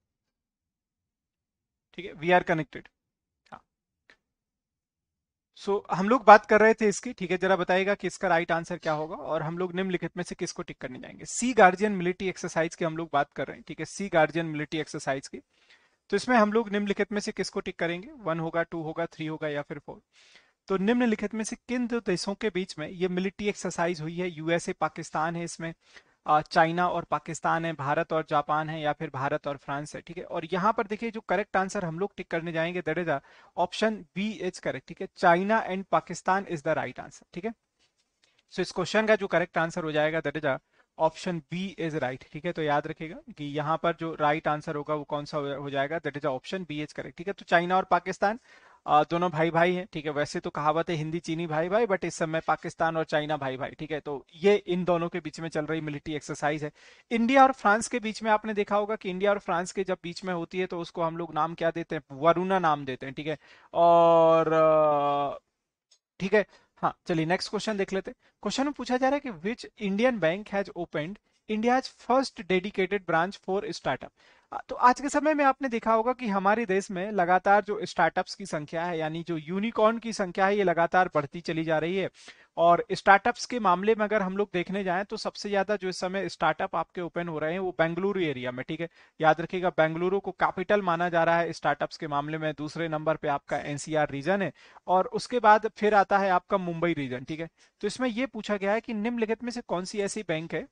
ठीक है we are connected so so, हम लोग बात कर रहे थे इसकी ठीक है जरा बताएगा कि इसका राइट आंसर क्या होगा और हम लोग निम्नलिखित में से किसको टिक करने जाएंगे सी गार्जियन मिलिट्री एक्सरसाइज की हम लोग बात कर रहे हैं ठीक है सी गार्जियन मिलिट्री एक्सरसाइज की तो इसमें हम लोग निम्नलिखित में से किसको टिक करेंगे वन होगा टू होगा थ्री होगा या फिर फोर तो निम्नलिखित में से किन दो देशों के बीच में ये मिलिट्री एक्सरसाइज हुई है यूएसए पाकिस्तान है इसमें चाइना और पाकिस्तान है भारत और जापान है या फिर भारत और फ्रांस है ठीक है और यहाँ पर देखिए जो करेक्ट आंसर हम लोग टिक करने जाएंगे दरेजा is option B is correct ठीक है China and Pakistan is the right answer ठीक है सो इस क्वेश्चन का जो करेक्ट आंसर हो जाएगा दरेजा is option B is right ठीक है तो याद रखेगा कि यहाँ पर जो राइट right आंसर होगा वो कौन सा हो जाएगा that is option B is correct ठीक है तो चाइना और पाकिस्तान दोनों भाई भाई हैं ठीक है वैसे तो कहावत है हिंदी चीनी भाई भाई बट इस समय पाकिस्तान और चाइना भाई भाई ठीक है तो ये इन दोनों के बीच में चल रही मिलिट्री एक्सरसाइज है इंडिया और फ्रांस के बीच में आपने देखा होगा कि इंडिया और फ्रांस के जब बीच में होती है तो उसको हम लोग नाम क्या देते हैं वरुणा नाम देते हैं ठीक है और ठीक है हाँ चलिए नेक्स्ट क्वेश्चन देख लेते क्वेश्चन में पूछा जा रहा है कि which Indian bank has opened India's first dedicated branch for startup तो आज के समय में आपने देखा होगा कि हमारे देश में लगातार जो स्टार्टअप्स की संख्या है यानी जो यूनिकॉर्न की संख्या है ये लगातार बढ़ती चली जा रही है और स्टार्टअप्स के मामले में अगर हम लोग देखने जाएं तो सबसे ज्यादा जो इस समय स्टार्टअप आपके ओपन हो रहे हैं वो बेंगलुरु एरिया में ठीक है याद रखिएगा बेंगलुरु को कैपिटल माना जा रहा है स्टार्टअप्स के मामले में दूसरे नंबर पे आपका एनसीआर रीजन है और उसके बाद फिर आता है आपका मुंबई रीजन ठीक है तो इसमें यह पूछा गया है कि निम्नलिखित में से कौन सी ऐसी बैंक है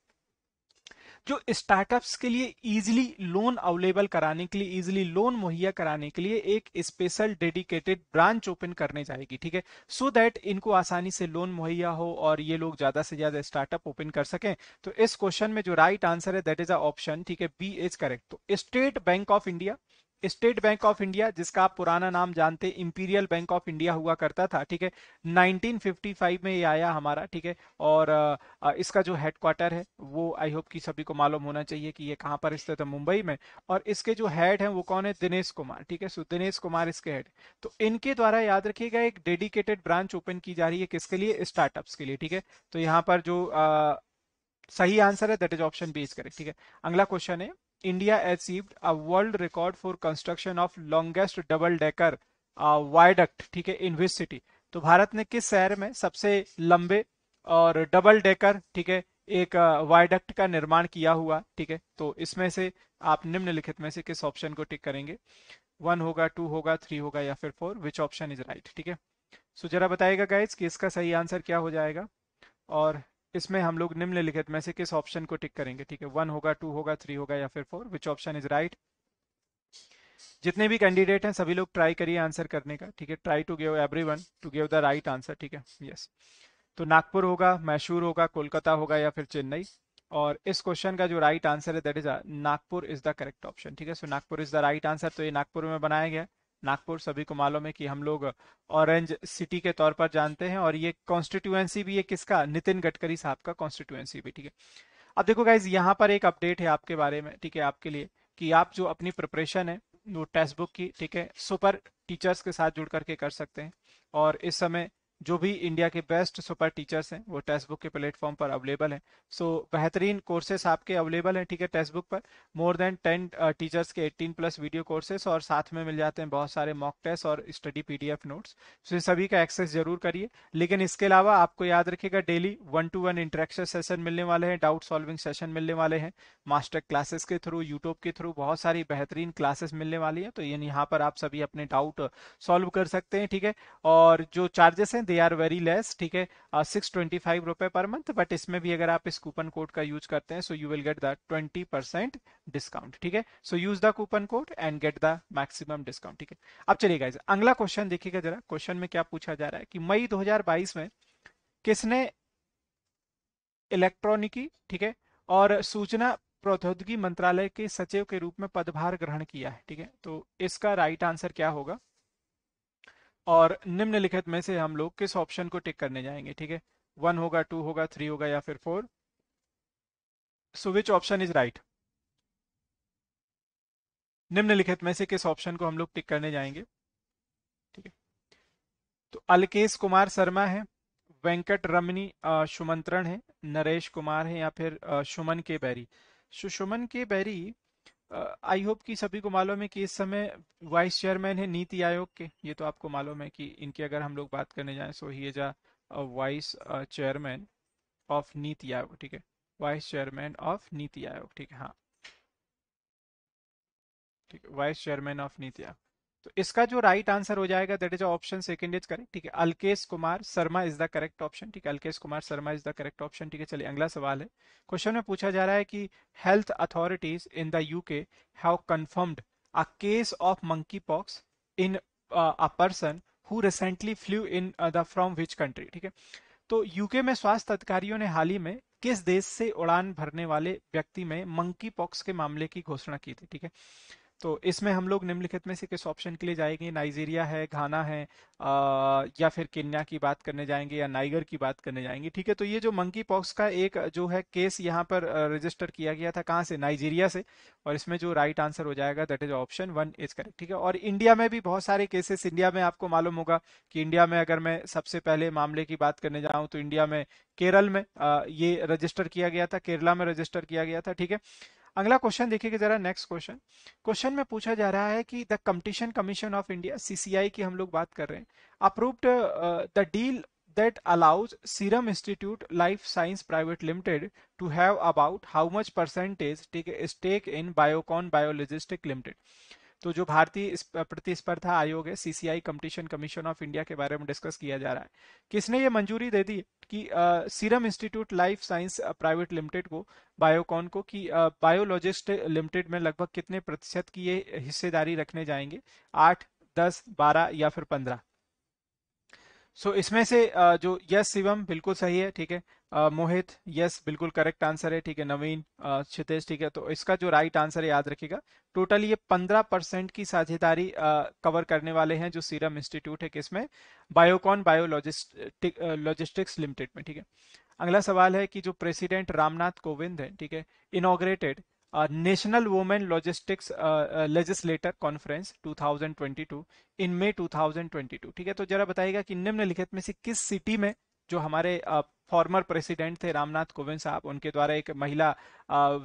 जो स्टार्टअप्स के लिए इजीली लोन अवेलेबल कराने के लिए इजीली लोन मुहैया कराने के लिए एक स्पेशल डेडिकेटेड ब्रांच ओपन करने जाएगी ठीक है सो दैट इनको आसानी से लोन मुहैया हो और ये लोग ज्यादा से ज्यादा स्टार्टअप ओपन कर सकें तो इस क्वेश्चन में जो राइट आंसर है दैट इज अ ऑप्शन ठीक है बी इज करेक्ट तो State Bank of India State Bank of India जिसका आप पुराना नाम जानते इंपीरियल बैंक ऑफ इंडिया हुआ करता था ठीक है 1955 में ये आया हमारा ठीक है और इसका जो हेडक्वार्टर है वो आई होप कि सभी को मालूम होना चाहिए कि ये कहाँ पर स्थित है मुंबई में और इसके जो हेड हैं वो कौन है दिनेश कुमार ठीक है सो दिनेश कुमार इसके हेड तो इनके द्वारा याद रखिएगा एक डेडिकेटेड ब्रांच ओपन की जा रही है किसके लिए स्टार्टअप्स के लिए ठीक है तो यहाँ पर जो आ, सही आंसर है that is option B is correct ठीक है अगला क्वेश्चन है India achieved a world record for construction of longest double decker viaduct uh, ठीक है इन विच सिटी तो भारत ने किस शहर में सबसे लंबे और डबल डेकर ठीक है एक वायडक्ट uh, का निर्माण किया हुआ ठीक है तो इसमें से आप निम्नलिखित में से किस ऑप्शन को टिक करेंगे वन होगा टू होगा थ्री होगा या फिर four which option is right ठीक है सो जरा बताएगा गाइज कि इसका सही आंसर क्या हो जाएगा और इसमें हम लोग निम्नलिखित में से किस ऑप्शन को टिक करेंगे ठीक है वन होगा टू होगा थ्री होगा या फिर four which option is right जितने भी कैंडिडेट हैं सभी लोग ट्राई करिए आंसर करने का ठीक है try to give every one to give the right answer ठीक है यस तो नागपुर होगा मैशूर होगा कोलकाता होगा या फिर चेन्नई और इस क्वेश्चन का जो राइट आंसर है that is uh, Nagpur is the correct option ठीक है so Nagpur is the right answer तो ये नागपुर में बनाया गया है नागपुर सभी को मालूम है कि हम लोग ऑरेंज सिटी के तौर पर जानते हैं और ये कॉन्स्टिट्यूएंसी भी है किसका नितिन गडकरी साहब का कॉन्स्टिट्यूएंसी भी ठीक है अब देखो गाइज यहाँ पर एक अपडेट है आपके बारे में ठीक है आपके लिए कि आप जो अपनी प्रिपरेशन है वो टेक्स्ट बुक की ठीक है सुपर टीचर्स के साथ जुड़ करके कर सकते हैं और इस समय जो भी इंडिया के बेस्ट सुपर टीचर्स हैं वो टेक्स्ट बुक के प्लेटफॉर्म पर अवेलेबल हैं सो so, बेहतरीन कोर्सेस आपके अवेलेबल हैं ठीक है टेक्स्ट बुक पर मोर देन टेन टीचर्स के एट्टीन प्लस वीडियो कोर्सेस और साथ में मिल जाते हैं बहुत सारे मॉक टेस्ट और स्टडी पीडीएफ नोट्स सो सभी का एक्सेस जरूर करिए लेकिन इसके अलावा आपको याद रखिएगा daily one to one interaction session मिलने वाले हैं डाउट सॉल्विंग सेशन मिलने वाले हैं मास्टर क्लासेस के थ्रू यूट्यूब के थ्रू बहुत सारी बेहतरीन क्लासेस मिलने वाली है तो यहाँ पर आप सभी अपने डाउट सॉल्व कर सकते हैं ठीक है और जो चार्जेस हैं आर वेरी लेस ठीक है सिक्स ट्वेंटी फाइव रुपए पर मंथ बट इसमें भी अगर आप इस कूपन कोड का यूज करते हैं so you will get the twenty percent discount ठीक है so use the coupon code and get the maximum discount ठीक है अब चलिए गाइज अगला क्वेश्चन देखिएगा जरा क्वेश्चन में क्या पूछा जा रहा है कि मई दो में किसने इलेक्ट्रॉनिकी ठीक है और सूचना प्रौद्योगिकी मंत्रालय के सचिव के रूप में पदभार ग्रहण किया है ठीक है तो इसका राइट आंसर क्या होगा और निम्नलिखित में से हम लोग किस ऑप्शन को टिक करने जाएंगे ठीक है वन होगा टू होगा थ्री होगा या फिर four so which option is right निम्नलिखित में से किस ऑप्शन को हम लोग टिक करने जाएंगे ठीक है तो अलकेश कुमार शर्मा है वेंकट रमनी सुमंत्रण है नरेश कुमार है या फिर सुमन के बैरी सुमन के बैरी आई होप कि सभी को मालूम है कि इस समय वाइस चेयरमैन है नीति आयोग के ये तो आपको मालूम है कि इनकी अगर हम लोग बात करने जाएं so he is a vice chairman of NITI Aayog ठीक है vice chairman of NITI Aayog ठीक है हाँ ठीक है वाइस चेयरमैन ऑफ नीति आयोग तो इसका जो राइट आंसर हो जाएगा that is option second is correct ठीक है Alkesh Kumar Sharma is the correct option ठीक है Alkesh Kumar Sharma is the correct option ठीक है चलिए अगला सवाल है क्वेश्चन में पूछा जा रहा है कि health authorities in the UK have confirmed a case of monkeypox in a person who recently flew in the from which country ठीक है तो यूके में स्वास्थ्य अधिकारियों ने हाल ही में किस देश से उड़ान भरने वाले व्यक्ति में मंकी पॉक्स के मामले की घोषणा की थी ठीक है तो इसमें हम लोग निम्नलिखित में से किस ऑप्शन के लिए जाएंगे नाइजीरिया है घाना है आ, या फिर केन्या की बात करने जाएंगे या नाइगर की बात करने जाएंगे ठीक है तो ये जो मंकी पॉक्स का एक जो है केस यहाँ पर रजिस्टर किया गया था कहाँ से नाइजीरिया से और इसमें जो राइट आंसर हो जाएगा that is option one is correct ठीक है और इंडिया में भी बहुत सारे केसेस इंडिया में आपको मालूम होगा कि इंडिया में अगर मैं सबसे पहले मामले की बात करने जाऊँ तो इंडिया में केरल में आ, ये रजिस्टर किया गया था केरला में रजिस्टर किया गया था ठीक है अगला क्वेश्चन देखिएगा जरा नेक्स्ट क्वेश्चन क्वेश्चन में पूछा जा रहा है कि the Competition Commission of India CCI की हम लोग बात कर रहे हैं approved the deal that allows Serum Institute Life Science Private Limited to have about how much percentage take a stake in Biocon Biologistics Limited. तो जो भारतीय प्रतिस्पर्धा आयोग है CCI Competition Commission of India के बारे में डिस्कस किया जा रहा है किसने ये मंजूरी दे दी कि Serum Institute life science private limited को बायोकॉन को कि बायोलॉजिस्ट लिमिटेड में लगभग कितने प्रतिशत की ये हिस्सेदारी रखने जाएंगे आठ दस बारह या फिर पंद्रह सो so, इसमें से जो यस शिवम बिल्कुल सही है ठीक है मोहित यस बिल्कुल करेक्ट आंसर है ठीक है नवीन क्षितेश ठीक है तो इसका जो राइट आंसर है याद रखिएगा टोटल ये पंद्रह परसेंट की साझेदारी कवर करने वाले हैं जो सीरम इंस्टीट्यूट है किसमें बायोकॉन बायोलॉजिस्टिक लॉजिस्टिक्स लिमिटेड में ठीक है अगला सवाल है कि जो प्रेसिडेंट रामनाथ कोविंद है ठीक है inaugurated national women logistics legislator conference 2022 in May 2022 ठीक है तो जरा बताइएगा कि निम्नलिखित में से किस सिटी में जो हमारे फॉर्मर प्रेसिडेंट थे रामनाथ कोविंद साहब उनके द्वारा एक महिला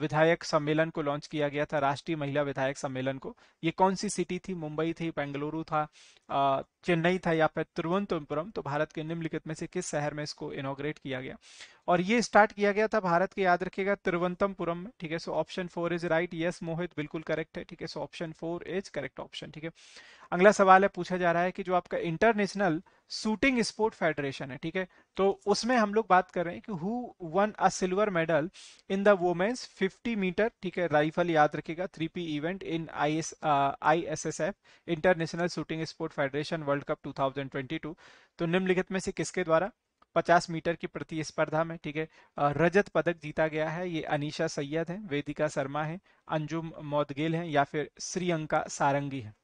विधायक सम्मेलन को लॉन्च किया गया था राष्ट्रीय महिला विधायक सम्मेलन को ये कौन सी सिटी थी मुंबई थी बेंगलुरु था चेन्नई था या फिर तिरुवनंतपुरम तो भारत के निम्नलिखित में से किस शहर में इसको इनोग्रेट किया गया और ये स्टार्ट किया गया था भारत के याद रखेगा तिरुवनंतपुरम में ठीक है so option four is right yes Mohit बिल्कुल करेक्ट है ठीक है so option four is correct option ठीक है अगला सवाल है पूछा जा रहा है कि जो आपका इंटरनेशनल शूटिंग स्पोर्ट फेडरेशन है ठीक है तो उसमें हम लोग बात कर रहे हैं कि who won a silver medal in the women's 50 metre ठीक है राइफल याद रखेगा three P event in I S I S S F international shooting sport federation World Cup 2022 तो निम्नलिखित में से किसके द्वारा 50 मीटर की प्रतिस्पर्धा में ठीक है रजत पदक जीता गया है ये अनिशा सैयद है वेदिका शर्मा है अंजुम मोदगेल है या फिर श्रियंका सारंगी है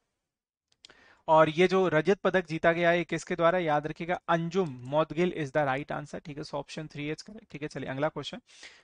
और ये जो रजत पदक जीता गया है किसके द्वारा याद रखिएगा Anjum Moudgil is the right answer ठीक है so option three is correct ठीक है चलिए अगला क्वेश्चन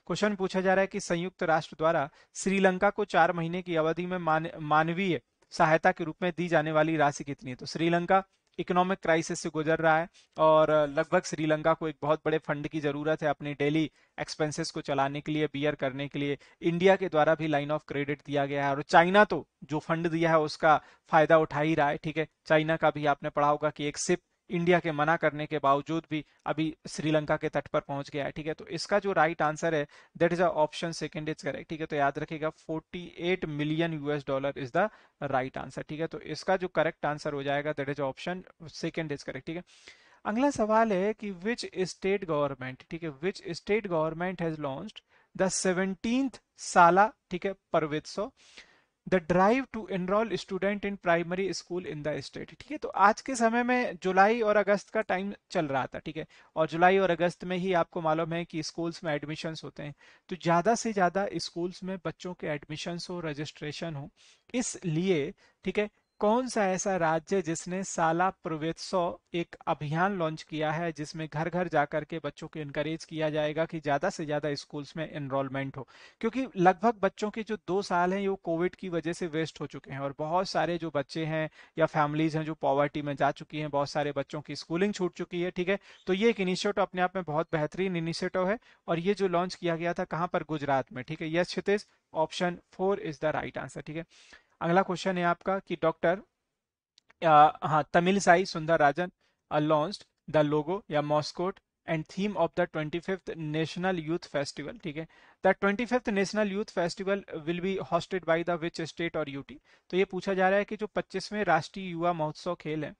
क्वेश्चन पूछा जा रहा है कि संयुक्त राष्ट्र द्वारा श्रीलंका को चार महीने की अवधि में मान, मानवीय सहायता के रूप में दी जाने वाली राशि कितनी है तो श्रीलंका इकोनॉमिक क्राइसिस से गुजर रहा है और लगभग श्रीलंका को एक बहुत बड़े फंड की ज़रूरत है अपने डेली एक्सपेंसेस को चलाने के लिए बियर करने के लिए इंडिया के द्वारा भी लाइन ऑफ क्रेडिट दिया गया है और चाइना तो जो फंड दिया है उसका फायदा उठा ही रहा है ठीक है चाइना का भी आपने पढ़ा होगा कि एक सिप इंडिया के मना करने के बावजूद भी अभी श्रीलंका के तट पर पहुंच गया है ठीक है तो इसका जो राइट आंसर है that is a option second is correct ठीक है तो याद रखिएगा 48 million US dollar is the right answer ठीक है तो इसका जो करेक्ट आंसर हो जाएगा that is option second is correct ठीक है अगला सवाल है कि विच स्टेट गवर्नमेंट ठीक है which state government has launch the seventeen Shala ठीक है Praveshotsav the drive to enrol student in primary school in the state ठीक है तो आज के समय में जुलाई और अगस्त का टाइम चल रहा था ठीक है और जुलाई और अगस्त में ही आपको मालूम है कि स्कूल्स में एडमिशन्स होते हैं तो ज़्यादा से ज़्यादा स्कूल्स में बच्चों के एडमिशन्स हो रजिस्ट्रेशन हो इसलिए ठीक है कौन सा ऐसा राज्य जिसने साला प्रवेत्सव एक अभियान लॉन्च किया है जिसमें घर घर जाकर के बच्चों को इनकरेज किया जाएगा कि ज़्यादा से ज़्यादा स्कूल्स में इनरोलमेंट हो क्योंकि लगभग बच्चों के जो दो साल हैं वो कोविड की वजह से वेस्ट हो चुके हैं और बहुत सारे जो बच्चे हैं या फैमिलीज हैं जो पॉवर्टी में जा चुकी हैं बहुत सारे बच्चों की स्कूलिंग छूट चुकी है ठीक है तो ये एक इनिशिएटिव अपने आप में बहुत बेहतरीन इनिशिएटिव है और ये जो लॉन्च किया गया था कहाँ पर गुजरात में ठीक है yes Kshitij option four is the right answer ठीक है अगला क्वेश्चन है आपका कि डॉक्टर हाँ तमिल साई सुंदर राजन लॉन्च द लोगो या mascot and theme of the twenty fifth national youth festival ठीक है the twenty fifth national youth festival will be hosted by the which state और यूटी तो ये पूछा जा रहा है कि जो पच्चीसवें राष्ट्रीय युवा महोत्सव खेल है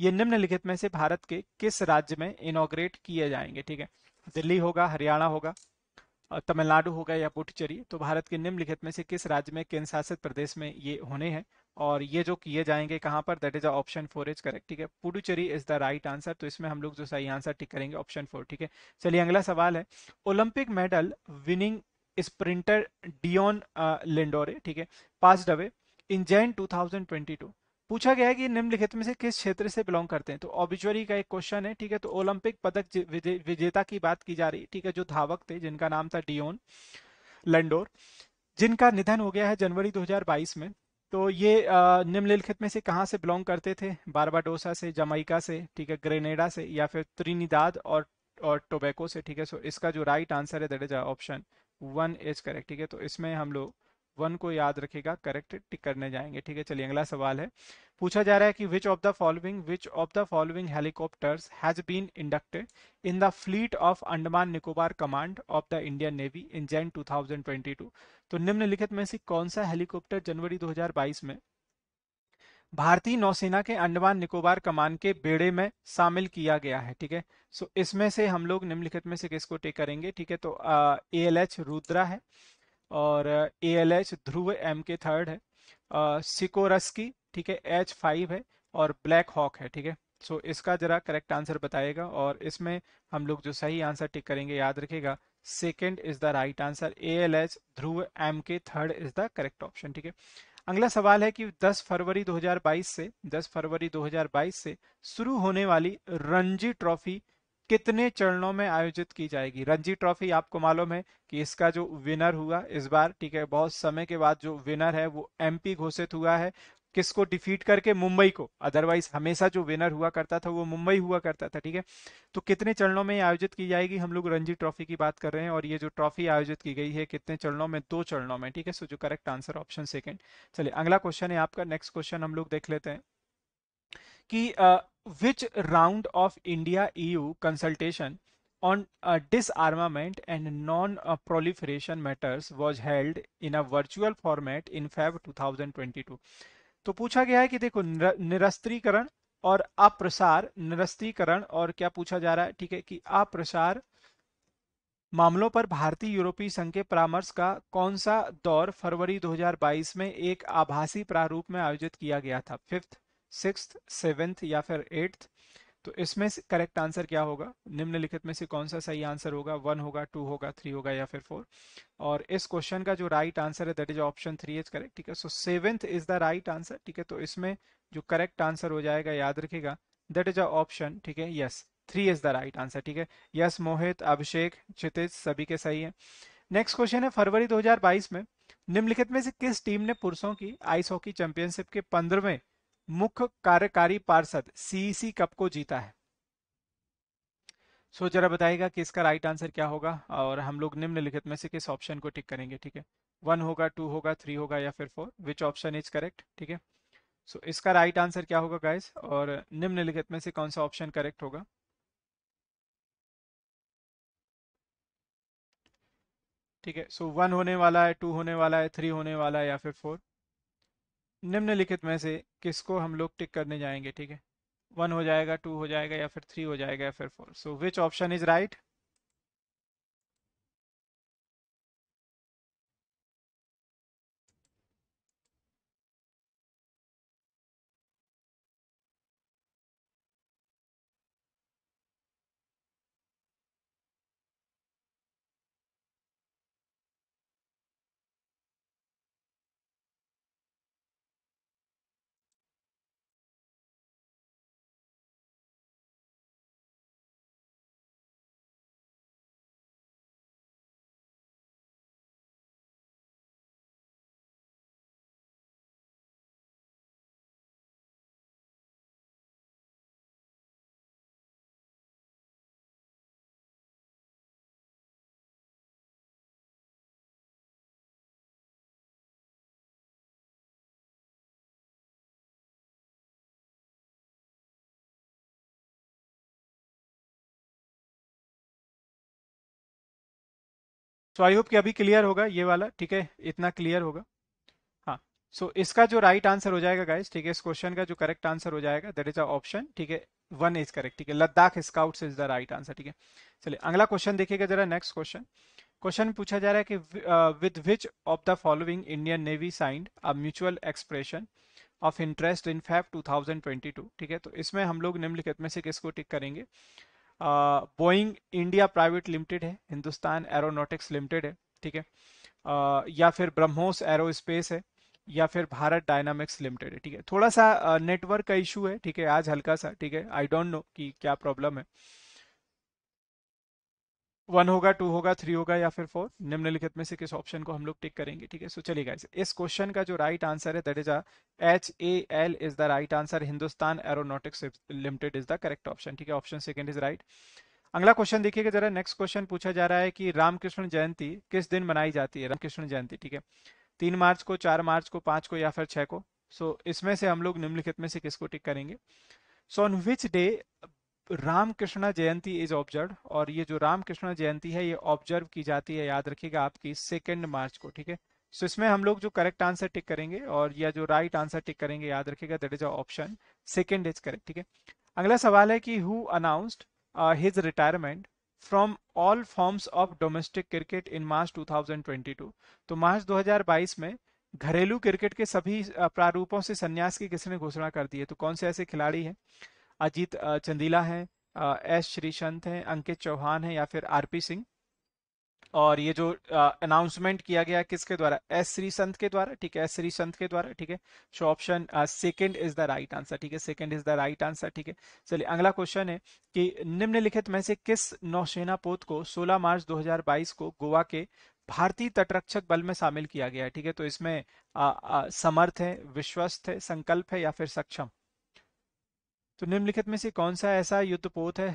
ये निम्नलिखित में से भारत के किस राज्य में इनोग्रेट किए जाएंगे ठीक है दिल्ली होगा हरियाणा होगा तमिलनाडु होगा या पुडुचेरी तो भारत के निम्नलिखित में से किस राज्य में केंद्र शासित प्रदेश में ये होने हैं और ये जो किए जाएंगे कहाँ पर that is option four is correct ठीक है Puducherry is the right answer तो इसमें हम लोग जो सही आंसर टिक करेंगे ऑप्शन फोर ठीक है चलिए अगला सवाल है Olympic medal winning sprinter Deon Lendore ठीक है पास डबे इन जैन टू पूछा गया है कि निम्नलिखित में से किस क्षेत्र से बिलोंग करते हैं तो ऑबिचुअरी का एक क्वेश्चन है ठीक है तो ओलंपिक पदक विजेता की बात की जा रही है ठीक है जो धावक थे जिनका नाम था डियोन लंडोर जिनका निधन हो गया है जनवरी 2022 में तो ये निम्नलिखित में से कहाँ से बिलोंग करते थे बारबाडोसा से जमैका से ठीक है ग्रेनेडा से या फिर त्रिनिदाद और और टोबैको से ठीक है सो इसका जो राइट आंसर है is option one is correct ठीक है तो इसमें हम लोग वन को याद रखेगा करेक्ट टिक करने जाएंगे ठीक है चलिए अगला सवाल है पूछा जा रहा है कि which of the following which of the following helicopters has been inducted in the fleet of Andaman Nicobar command of the Indian navy in Jan 2022 तो निम्नलिखित में से कौन सा हेलीकॉप्टर जनवरी 2022 में भारतीय नौसेना के अंडमान निकोबार कमान के बेड़े में शामिल किया गया है ठीक है सो इसमें से हम लोग निम्नलिखित में से किसको टेक करेंगे ठीक है तो ए एल एच रुद्रा है और A L H Dhruv M K third है सिकोरस्की ठीक है एच फाइव है और ब्लैक हॉक है ठीक है सो so, इसका जरा करेक्ट आंसर बताएगा और इसमें हम लोग जो सही आंसर टिक करेंगे याद रखेगा second is the right answer A L H Dhruv M K third is the correct option ठीक है अगला सवाल है कि 10 फरवरी 2022 से 10 फरवरी 2022 से शुरू होने वाली रणजी ट्रॉफी कितने चरणों में आयोजित की जाएगी रणजी ट्रॉफी आपको मालूम है कि इसका जो विनर हुआ इस बार ठीक है बहुत समय के बाद जो विनर है वो एमपी घोषित हुआ है किसको डिफीट करके मुंबई को अदरवाइज हमेशा जो विनर हुआ करता था वो मुंबई हुआ करता था ठीक है तो कितने चरणों में आयोजित की जाएगी हम लोग रणजी ट्रॉफी की बात कर रहे हैं और ये जो ट्रॉफी आयोजित की गई है कितने चरणों में दो चरणों में ठीक है सो जो करेक्ट आंसर ऑप्शन सेकेंड चलिए अगला क्वेश्चन है आपका नेक्स्ट क्वेश्चन हम लोग देख लेते हैं कि India E U consultation on consultation and non proliferation matters was held in a virtual format in virtual two thousand twenty 2022. तो पूछा गया है कि देखो निरस्त्रीकरण और अप्रसार निरस्त्रीकरण और क्या पूछा जा रहा है ठीक है कि अप्रसार मामलों पर भारतीय यूरोपीय संघ के परामर्श का कौन सा दौर फरवरी 2022 में एक आभासी प्रारूप में आयोजित किया गया था फिफ्थ सिक्स सेवेंथ या फिर एट्थ तो इसमें करेक्ट आंसर क्या होगा निम्नलिखित में से कौन सा सही आंसर होगा वन होगा टू होगा थ्री होगा या फिर फोर और इस क्वेश्चन का जो राइट आंसर है that is option three is correct ठीक है so seventh is the right answer ठीक है तो इसमें जो करेक्ट आंसर हो जाएगा याद रखेगा दैट इज अ ऑप्शन ठीक है yes three is the right answer ठीक है यस मोहित अभिषेक चितिज सभी के सही है नेक्स्ट क्वेश्चन है फरवरी 2022 में निम्नलिखित में से किस टीम ने पुरुषों की आइस हॉकी चैंपियनशिप के पंद्रहवें मुख्य कार्यकारी पार्षद सीईसी e कप को जीता है सो so, जरा बताएगा कि इसका राइट आंसर क्या होगा और हम लोग निम्नलिखित में से किस ऑप्शन को टिक करेंगे ठीक है वन होगा टू होगा थ्री होगा या फिर four which option is correct ठीक है सो so, इसका राइट आंसर क्या होगा गाइस और निम्नलिखित में से कौन सा ऑप्शन करेक्ट होगा ठीक है सो वन होने वाला है टू होने वाला है थ्री होने वाला है या फिर फोर निम्नलिखित में से किसको हम लोग टिक करने जाएंगे ठीक है वन हो जाएगा टू हो जाएगा या फिर थ्री हो जाएगा या फिर four so which option is right so I hope कि अभी क्लियर होगा ये वाला ठीक है इतना क्लियर होगा हाँ सो so, इसका जो राइट right आंसर हो जाएगा गाइज ठीक है इस क्वेश्चन का जो करेक्ट आंसर हो जाएगा दैट इज अ ऑप्शन ठीक है वन इज करेक्ट ठीक है Ladakh scout is the right answer ठीक है चलिए अगला क्वेश्चन देखिएगा जरा नेक्स्ट क्वेश्चन क्वेश्चन पूछा जा रहा है कि with which of the following Indian navy signed a mutual expression of interest in Feb 2022 ठीक है तो इसमें हम लोग निम्नलिखित में से किसको टिक करेंगे बोइंग इंडिया प्राइवेट लिमिटेड है हिंदुस्तान एरोनोटिक्स लिमिटेड है ठीक है या फिर ब्रह्मोस एरो स्पेस है या फिर भारत डायनामिक्स लिमिटेड है ठीक है थोड़ा सा नेटवर्क का इशू है ठीक है आज हल्का सा ठीक है आई डोंट नो कि क्या प्रॉब्लम है वन होगा टू होगा थ्री होगा या फिर फोर निम्नलिखित में से किस ऑप्शन को हम लोग टिक करेंगे ठीक है सो चलिए गाइस इस क्वेश्चन का जो राइट आंसर है that is H A L is the right answer Hindustan aeronautics limited is the correct option ठीक है ऑप्शन सेकंड इज राइट अगला क्वेश्चन देखिएगा जरा नेक्स्ट क्वेश्चन पूछा जा रहा है कि रामकृष्ण जयंती किस दिन मनाई जाती है रामकृष्ण जयंती ठीक है तीन मार्च को चार मार्च को पांच को या फिर छह को सो so, इसमें से हम लोग निम्नलिखित में से किसको टिक करेंगे so on which day Ramakrishna Jayanti is observe और ये जो रामकृष्ण जयंती है ये ऑब्जर्व की जाती है याद रखिएगा आपकी सेकेंड मार्च को ठीक है सो इसमें हम लोग जो करेक्ट आंसर टिक करेंगे और या जो राइट आंसर टिक करेंगे याद रखिएगा that is option second is correct ठीक है अगला सवाल है कि who announced his retirement from all forms of domestic cricket in March 2022 तो मार्च 2022 में घरेलू क्रिकेट के सभी uh, प्रारूपों से संन्यास की किसने घोषणा कर दी है तो कौन से ऐसे खिलाड़ी हैं अजीत चंदीला है एस श्रीशंत हैं अंकित चौहान हैं या फिर आरपी सिंह और ये जो अनाउंसमेंट किया गया किसके द्वारा एस श्री संत के द्वारा ठीक है एस श्री संत के द्वारा ठीक है so option second is the right answer ठीक है second is the right answer ठीक है चलिए अगला क्वेश्चन है कि निम्नलिखित में से किस नौसेना पोत को 16 मार्च 2022 को गोवा के भारतीय तटरक्षक बल में शामिल किया गया है ठीक है तो इसमें आ, आ, समर्थ है विश्वस्त है संकल्प है या फिर सक्षम तो निम्नलिखित में से कौन सा ऐसा युद्धपोत है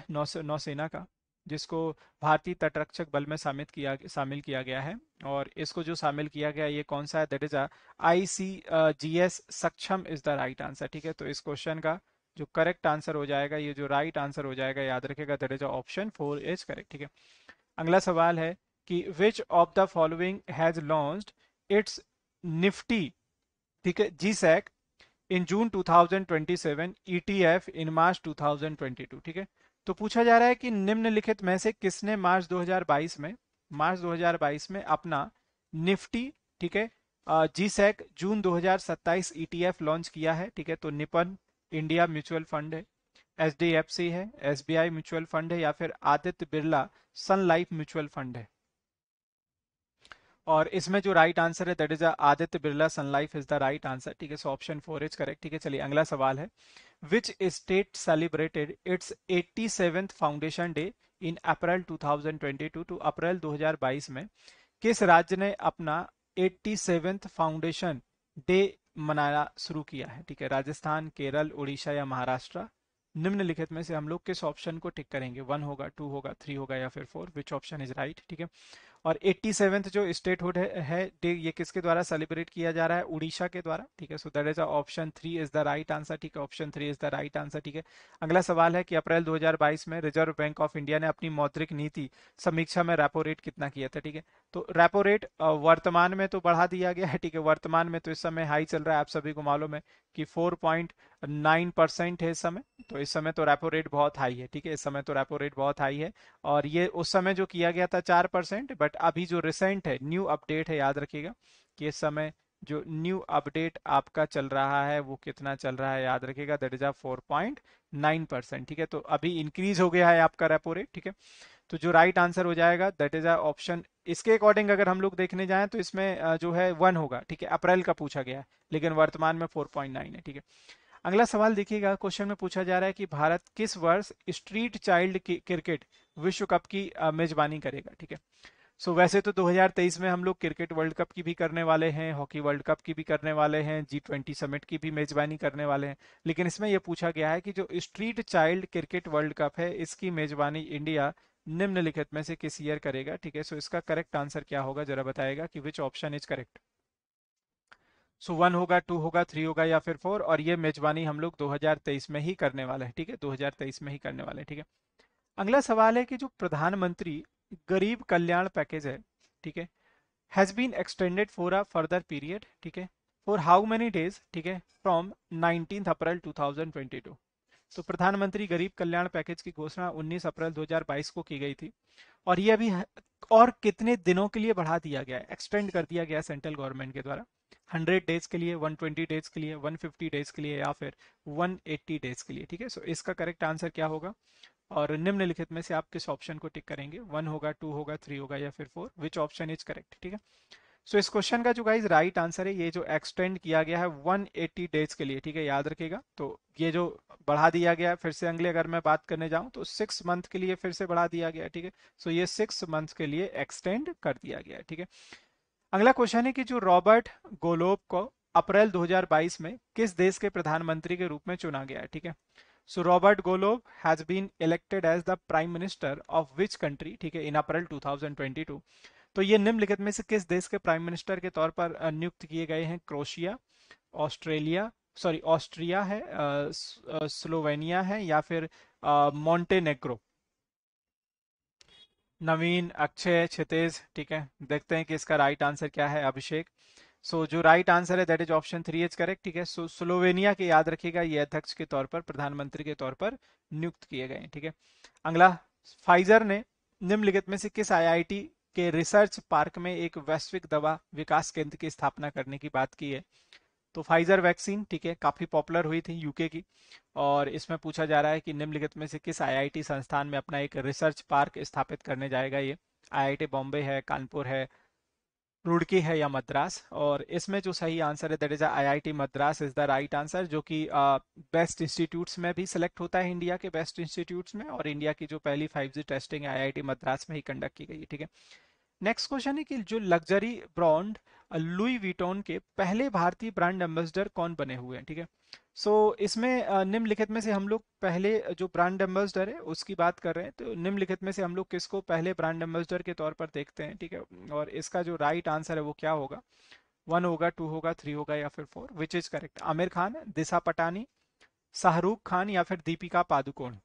नौसेना का जिसको भारतीय तटरक्षक बल में शामिल किया शामिल किया गया है और इसको जो शामिल किया गया ये कौन सा है that is a I C G S Saksham is the right answer ठीक है तो इस क्वेश्चन का जो करेक्ट आंसर हो जाएगा ये जो राइट right आंसर हो जाएगा याद रखेगा that is option four is correct ठीक है अगला सवाल है कि which of the following has launch its Nifty ठीक है G sec in June 2027 ETF e in March 2022 ठीक है तो पूछा जा रहा है कि निम्नलिखित में से किसने मार्च 2022 में मार्च 2022 में अपना निफ्टी ठीक है G sec e June 2027 ETF launch किया है ठीक है तो निपन इंडिया म्यूचुअल फंड है एच है एस म्यूचुअल फंड है या फिर Aditya Birla Sun Life mutual fund है और इसमें जो राइट आंसर है that is Aditya Birla Sun Life is the right answer ठीक है so option four is correct ठीक है चलिए अगला सवाल है which state celebrated its eighty seventh foundation day in April 2022 to April 2022 में किस राज्य ने अपना एट्टी सेवेंथ फाउंडेशन डे मनाना शुरू किया है ठीक है राजस्थान केरल उड़ीसा या महाराष्ट्र निम्नलिखित में से हम लोग किस ऑप्शन को टिक करेंगे वन होगा टू होगा थ्री होगा या फिर four which option is right ठीक है और एट्टी जो स्टेटहुड है ये किसके द्वारा सेलिब्रेट किया जा रहा है उड़ीसा के द्वारा ठीक है so that is option three is the right answer ठीक है option three is the right answer ठीक है अगला सवाल है कि अप्रैल 2022 में रिजर्व बैंक ऑफ इंडिया ने अपनी मौद्रिक नीति समीक्षा में रेपो रेट कितना किया था ठीक है तो रेपो रेट वर्तमान में तो बढ़ा दिया गया है ठीक है वर्तमान में तो इस समय हाई चल रहा है आप सभी को मालूम है कि फोर पॉइंट नाइन परसेंट है इस समय तो इस समय तो रेपो रेट बहुत हाई है ठीक है इस समय तो रेपो रेट बहुत हाई है और ये उस समय जो किया गया था चार परसेंट बट अभी जो रिसेंट है न्यू अपडेट है याद रखिएगा कि इस समय जो न्यू अपडेट आपका चल रहा है वो कितना चल रहा है याद रखिएगा that is a four point nine percent ठीक है तो अभी इंक्रीज हो गया है आपका रेपो रेट ठीक है तो जो राइट right आंसर हो जाएगा दैट इज अ ऑप्शन इसके अकॉर्डिंग अगर हम लोग देखने जाएं तो इसमें जो है वन होगा ठीक है अप्रैल का पूछा गया है लेकिन वर्तमान में फोर पॉइंट नाइन है ठीक है अगला सवाल देखिएगा क्वेश्चन में पूछा जा रहा है कि भारत किस वर्ष स्ट्रीट चाइल्ड क्रिकेट विश्व कप की मेजबानी करेगा ठीक है सो वैसे तो 2023 में हम लोग क्रिकेट वर्ल्ड कप की भी करने वाले हैं हॉकी वर्ल्ड कप की भी करने वाले हैं जी ट्वेंटी समिट की भी मेजबानी करने वाले हैं लेकिन इसमें यह पूछा गया है कि जो street child cricket world cup है इसकी मेजबानी इंडिया निम्नलिखित में से किस ईयर करेगा ठीक है सो इसका करेक्ट आंसर क्या होगा जरा बताएगा कि which option is correct so one होगा टू होगा थ्री होगा या फिर फोर और ये मेजबानी हम लोग 2023 में ही करने वाले हैं ठीक है 2023 में ही करने वाले हैं ठीक है अगला सवाल है कि जो प्रधानमंत्री गरीब कल्याण पैकेज है ठीक है has been extended for a further period ठीक है फॉर हाउ मेनी डेज ठीक है फ्रॉम नाइनटीन अप्रैल टू तो प्रधानमंत्री गरीब कल्याण पैकेज की घोषणा 19 अप्रैल 2022 को की गई थी और ये अभी और कितने दिनों के लिए बढ़ा दिया गया है एक्सटेंड कर दिया गया सेंट्रल गवर्नमेंट के द्वारा हंड्रेड डेज के लिए वन ट्वेंटी डेज के लिए वन फिफ्टी डेज के लिए या फिर वन एट्टी डेज के लिए ठीक है सो इसका करेक्ट आंसर क्या होगा और निम्नलिखित में से आप किस ऑप्शन को टिक करेंगे वन होगा टू होगा थ्री होगा या फिर four which option is correct ठीक है सो इस क्वेश्चन का जो गाइज राइट आंसर है ये जो एक्सटेंड किया गया है 180 डेज के लिए ठीक है याद रखेगा तो ये जो बढ़ा दिया गया फिर से अगले अगर मैं बात करने जाऊं तो सिक्स मंथ के लिए फिर से बढ़ा दिया गया ठीक है सो ये सिक्स मंथ के लिए एक्सटेंड कर दिया गया ठीक है अगला क्वेश्चन है कि जो रॉबर्ट गोलोब को अप्रैल 2022 में किस देश के प्रधानमंत्री के रूप में चुना गया है ठीक है so Robert Golob has been elected as the prime minister of which country ठीक है इन अप्रैल 2022 तो ये निम्नलिखित में से किस देश के प्राइम मिनिस्टर के तौर पर नियुक्त किए गए हैं क्रोशिया ऑस्ट्रेलिया सॉरी ऑस्ट्रिया है स्लोवेनिया है या फिर मोंटेनेग्रो नवीन अक्षय क्षितेज ठीक है देखते हैं कि इसका राइट आंसर क्या है अभिषेक सो so, जो राइट आंसर है that is option three is correct ठीक है सो स्लोवेनिया के याद रखिएगा ये अध्यक्ष के तौर पर प्रधानमंत्री के तौर पर नियुक्त किए गए ठीक है अगला फाइजर ने निम्नलिखित में से किस आईआईटी के रिसर्च पार्क में एक वैश्विक दवा विकास केंद्र की स्थापना करने की बात की है तो फाइजर वैक्सीन ठीक है काफ़ी पॉपुलर हुई थी यूके की और इसमें पूछा जा रहा है कि निम्नलिखित में से किस आईआईटी संस्थान में अपना एक रिसर्च पार्क स्थापित करने जाएगा ये आईआईटी बॉम्बे है कानपुर है रुड़की है या मद्रास और इसमें जो सही आंसर है that is I I T Madras is the right answer जो कि बेस्ट इंस्टीट्यूट्स में भी सिलेक्ट होता है इंडिया के बेस्ट इंस्टीट्यूट्स में और इंडिया की जो पहली five G testing I I T Madras में ही कंडक्ट की गई है ठीक है नेक्स्ट क्वेश्चन है कि जो लग्जरी ब्रांड लुई विटोन के पहले भारतीय ब्रांड एम्बेसडर कौन बने हुए हैं ठीक है सो so, इसमें निम्नलिखित में से हम लोग पहले जो ब्रांड एम्बेसडर है उसकी बात कर रहे हैं तो निम्नलिखित में से हम लोग किसको पहले ब्रांड एम्बेसडर के तौर पर देखते हैं ठीक है और इसका जो राइट आंसर है वो क्या होगा वन होगा टू होगा थ्री होगा या फिर four which is correct Aamir Khan Disha Patani Shahrukh Khan या फिर दीपिका पादुकोण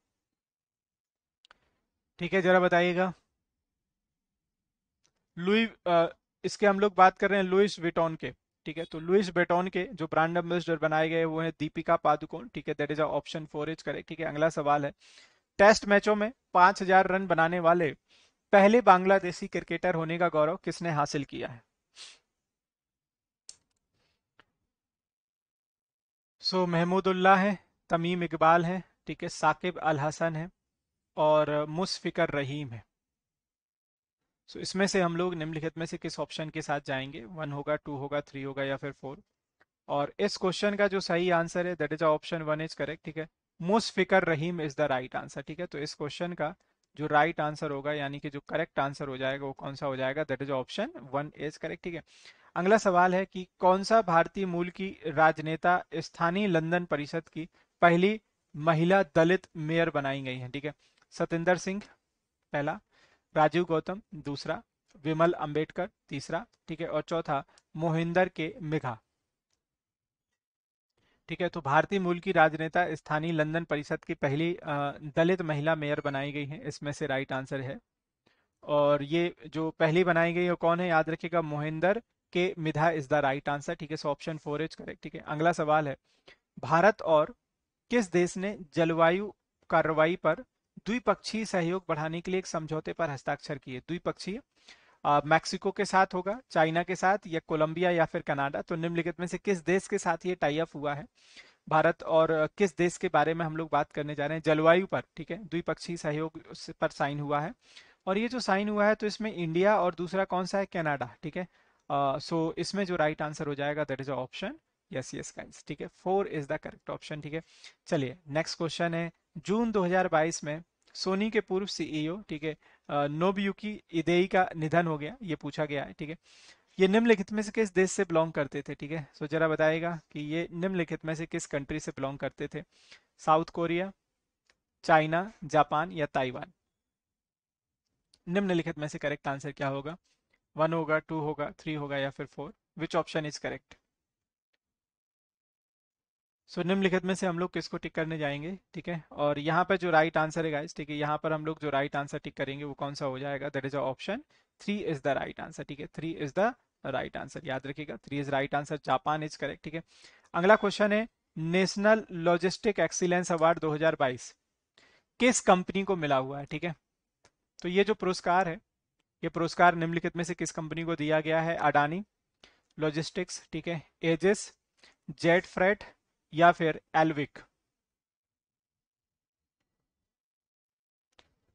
ठीक है जरा बताइएगा लुई इसके हम लोग बात कर रहे हैं लुइस विटोन के ठीक है तो लुइस बेटोन के जो ब्रांड एम्बेसडर बनाए गए वो है दीपिका पादुकोण ठीक है that is option four is correct ठीक है अगला सवाल है टेस्ट मैचों में पांच हजार रन बनाने वाले पहले बांग्लादेशी क्रिकेटर होने का गौरव किसने हासिल किया है सो so, महमूदुल्लाह है तमीम इकबाल है ठीक है साकिब अल हसन है और मुसफिकर रहीम है सो so, इसमें से हम लोग निम्नलिखित में से किस ऑप्शन के साथ जाएंगे वन होगा टू होगा थ्री होगा या फिर फोर और इस क्वेश्चन का जो सही आंसर है that is option one is correct ठीक है Fikar Rahim is the right answer ठीक है तो इस क्वेश्चन का जो राइट right आंसर होगा यानी कि जो करेक्ट आंसर हो जाएगा वो कौन सा हो जाएगा that is option one is correct ठीक है अगला सवाल है कि कौन सा भारतीय मूल की राजनेता स्थानीय लंदन परिषद की पहली महिला दलित मेयर बनाई गई है ठीक है सतेंद्र सिंह पहला राजीव गौतम दूसरा विमल अंबेडकर तीसरा ठीक है और चौथा मोहिंदर के मिघा ठीक है तो भारतीय मूल की राजनेता स्थानीय लंदन परिषद की पहली दलित महिला मेयर बनाई गई है इसमें से राइट आंसर है और ये जो पहली बनाई गई है कौन है याद रखिएगा Mohinder K Midha is the right answer ठीक है so option four is correct ठीक है अगला सवाल है भारत और किस देश ने जलवायु कार्रवाई पर द्विपक्षीय सहयोग बढ़ाने के लिए एक समझौते पर हस्ताक्षर किए द्विपक्षीय मैक्सिको के साथ होगा चाइना के साथ या कोलंबिया या फिर कनाडा तो निम्नलिखित में से किस देश के साथ ये टाई अप हुआ है भारत और किस देश के बारे में हम लोग बात करने जा रहे हैं जलवायु पर ठीक है द्विपक्षीय सहयोग पर साइन हुआ है और ये जो साइन हुआ है तो इसमें इंडिया और दूसरा कौन सा है कनाडा ठीक है सो इसमें जो राइट आंसर हो जाएगा that is a option yes yes guys ठीक है four is the correct option ठीक है चलिए नेक्स्ट क्वेश्चन है जून 2022 में सोनी के पूर्व सीईओ e ठीक है नोबयुकी इदेई का निधन हो गया ये पूछा गया है ठीक है ये निम्नलिखित में से किस देश से बिलोंग करते थे ठीक है सो जरा बताएगा कि ये निम्नलिखित में से किस कंट्री से बिलोंग करते थे साउथ कोरिया चाइना जापान या ताइवान निम्नलिखित में से करेक्ट आंसर क्या होगा वन होगा टू होगा थ्री होगा या फिर four which option is correct so निम्नलिखित में से हम लोग किसको टिक करने जाएंगे ठीक है और यहाँ पर जो राइट आंसर है गाइस ठीक है यहाँ पर हम लोग जो राइट आंसर टिक करेंगे वो कौन सा हो जाएगा that is option three is the right answer ठीक है three is the right answer याद रखिएगा three is right answer Japan is correct ठीक है अगला क्वेश्चन है नेशनल लॉजिस्टिक एक्सीलेंस अवार्ड दो किस कंपनी को मिला हुआ है ठीक है तो ये जो पुरस्कार है ये पुरस्कार निम्नलिखित में से किस कंपनी को दिया गया है अडानी लॉजिस्टिक्स ठीक है एजिस जेट फ्रेट या फिर एल्विक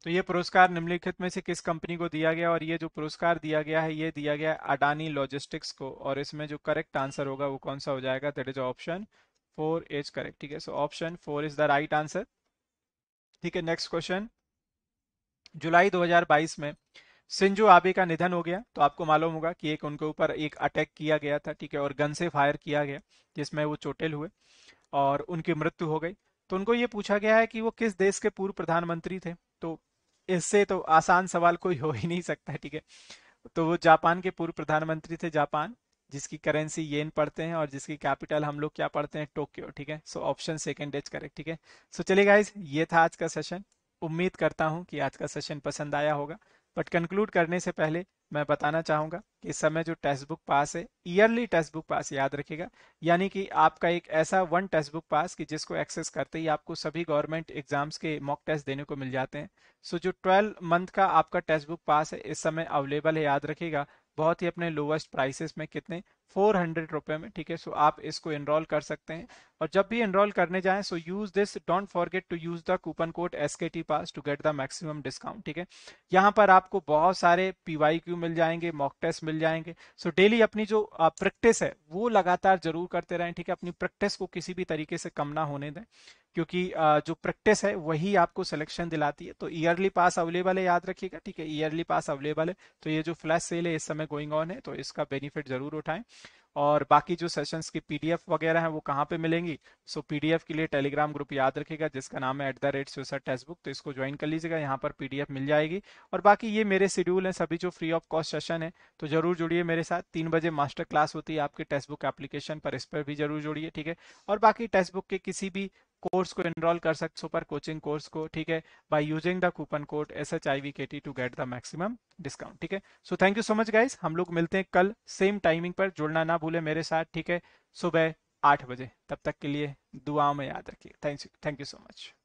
तो ये पुरस्कार निम्नलिखित में से किस कंपनी को दिया गया और ये जो पुरस्कार दिया गया है ये दिया गया है अडानी लॉजिस्टिक्स को और इसमें जो करेक्ट आंसर होगा वो कौन सा हो जाएगा that is option four is correct ठीक है so option four is the right answer ठीक है नेक्स्ट क्वेश्चन जुलाई 2022 में सिंजो आबे का निधन हो गया तो आपको मालूम होगा कि एक उनके ऊपर एक अटैक किया गया था ठीक है और गन से फायर किया गया जिसमें वो चोटिल हुए और उनकी मृत्यु हो गई तो उनको ये पूछा गया है कि वो किस देश के पूर्व प्रधानमंत्री थे तो इससे तो आसान सवाल कोई हो ही नहीं सकता ठीक है तो वो जापान के पूर्व प्रधानमंत्री थे जापान जिसकी करेंसी येन पढ़ते हैं और जिसकी कैपिटल हम लोग क्या पढ़ते हैं टोक्यो ठीक है so option second is correct ठीक है सो चलिए गाइज ये था आज का सेशन उम्मीद करता हूँ कि आज का सेशन पसंद आया होगा बट कंक्लूड करने से पहले मैं बताना चाहूंगा कि इस समय जो टेक्स्ट बुक पास है ईयरली टेक्स्ट बुक पास याद रखेगा यानी कि आपका एक ऐसा वन टेक्स्ट बुक पास कि जिसको एक्सेस करते ही आपको सभी गवर्नमेंट एग्जाम्स के मॉक टेस्ट देने को मिल जाते हैं सो जो ट्वेल्व मंथ का आपका टेक्स्ट बुक पास है इस समय अवेलेबल है याद रखेगा बहुत ही अपने लोवेस्ट प्राइसेस में कितने फोर हंड्रेड रुपये में ठीक है सो आप इसको इनरोल कर सकते हैं और जब भी एनरोल करने जाएं so use this don't forget to use the coupon code S K T pass to get the maximum discount ठीक है यहाँ पर आपको बहुत सारे क्यू मिल जाएंगे मॉक टेस्ट मिल जाएंगे सो so, डेली अपनी जो प्रैक्टिस uh, है वो लगातार जरूर करते रहें ठीक है अपनी प्रैक्टिस को किसी भी तरीके से कम ना होने दें क्योंकि uh, जो प्रैक्टिस है वही आपको सिलेक्शन दिलाती है तो ईयरली पास अवेलेबल है याद रखिएगा ठीक है ईयरली पास अवेलेबल है तो ये जो फ्लैश सेल है इस समय गोइंग ऑन है तो इसका बेनिफिट जरूर उठाएं और बाकी जो सेशंस की पीडीएफ वगैरह हैं वो कहाँ पे मिलेंगी सो पीडीएफ के लिए टेलीग्राम ग्रुप याद रखेगा जिसका नाम है at the rate suicide text book तो इसको ज्वाइन कर लीजिएगा यहाँ पर पीडीएफ मिल जाएगी और बाकी ये मेरे शेड्यूल हैं सभी जो फ्री ऑफ कॉस्ट सेशन है तो जरूर जुड़िए मेरे साथ तीन बजे मास्टर क्लास होती है आपके टेक्स्ट बुक एप्लीकेशन पर इस पर भी जरूर जुड़िए ठीक है और बाकी टेक्स्ट बुक के किसी भी कोर्स को एनरोल कर सकते सुपर कोचिंग कोर्स को ठीक है by using the coupon code S H I V K T to get the maximum discount ठीक है so thank you so much guys हम लोग मिलते हैं कल सेम टाइमिंग पर जुड़ना ना भूले मेरे साथ ठीक है सुबह आठ बजे तब तक के लिए दुआओं में याद रखिए thank you thank you so much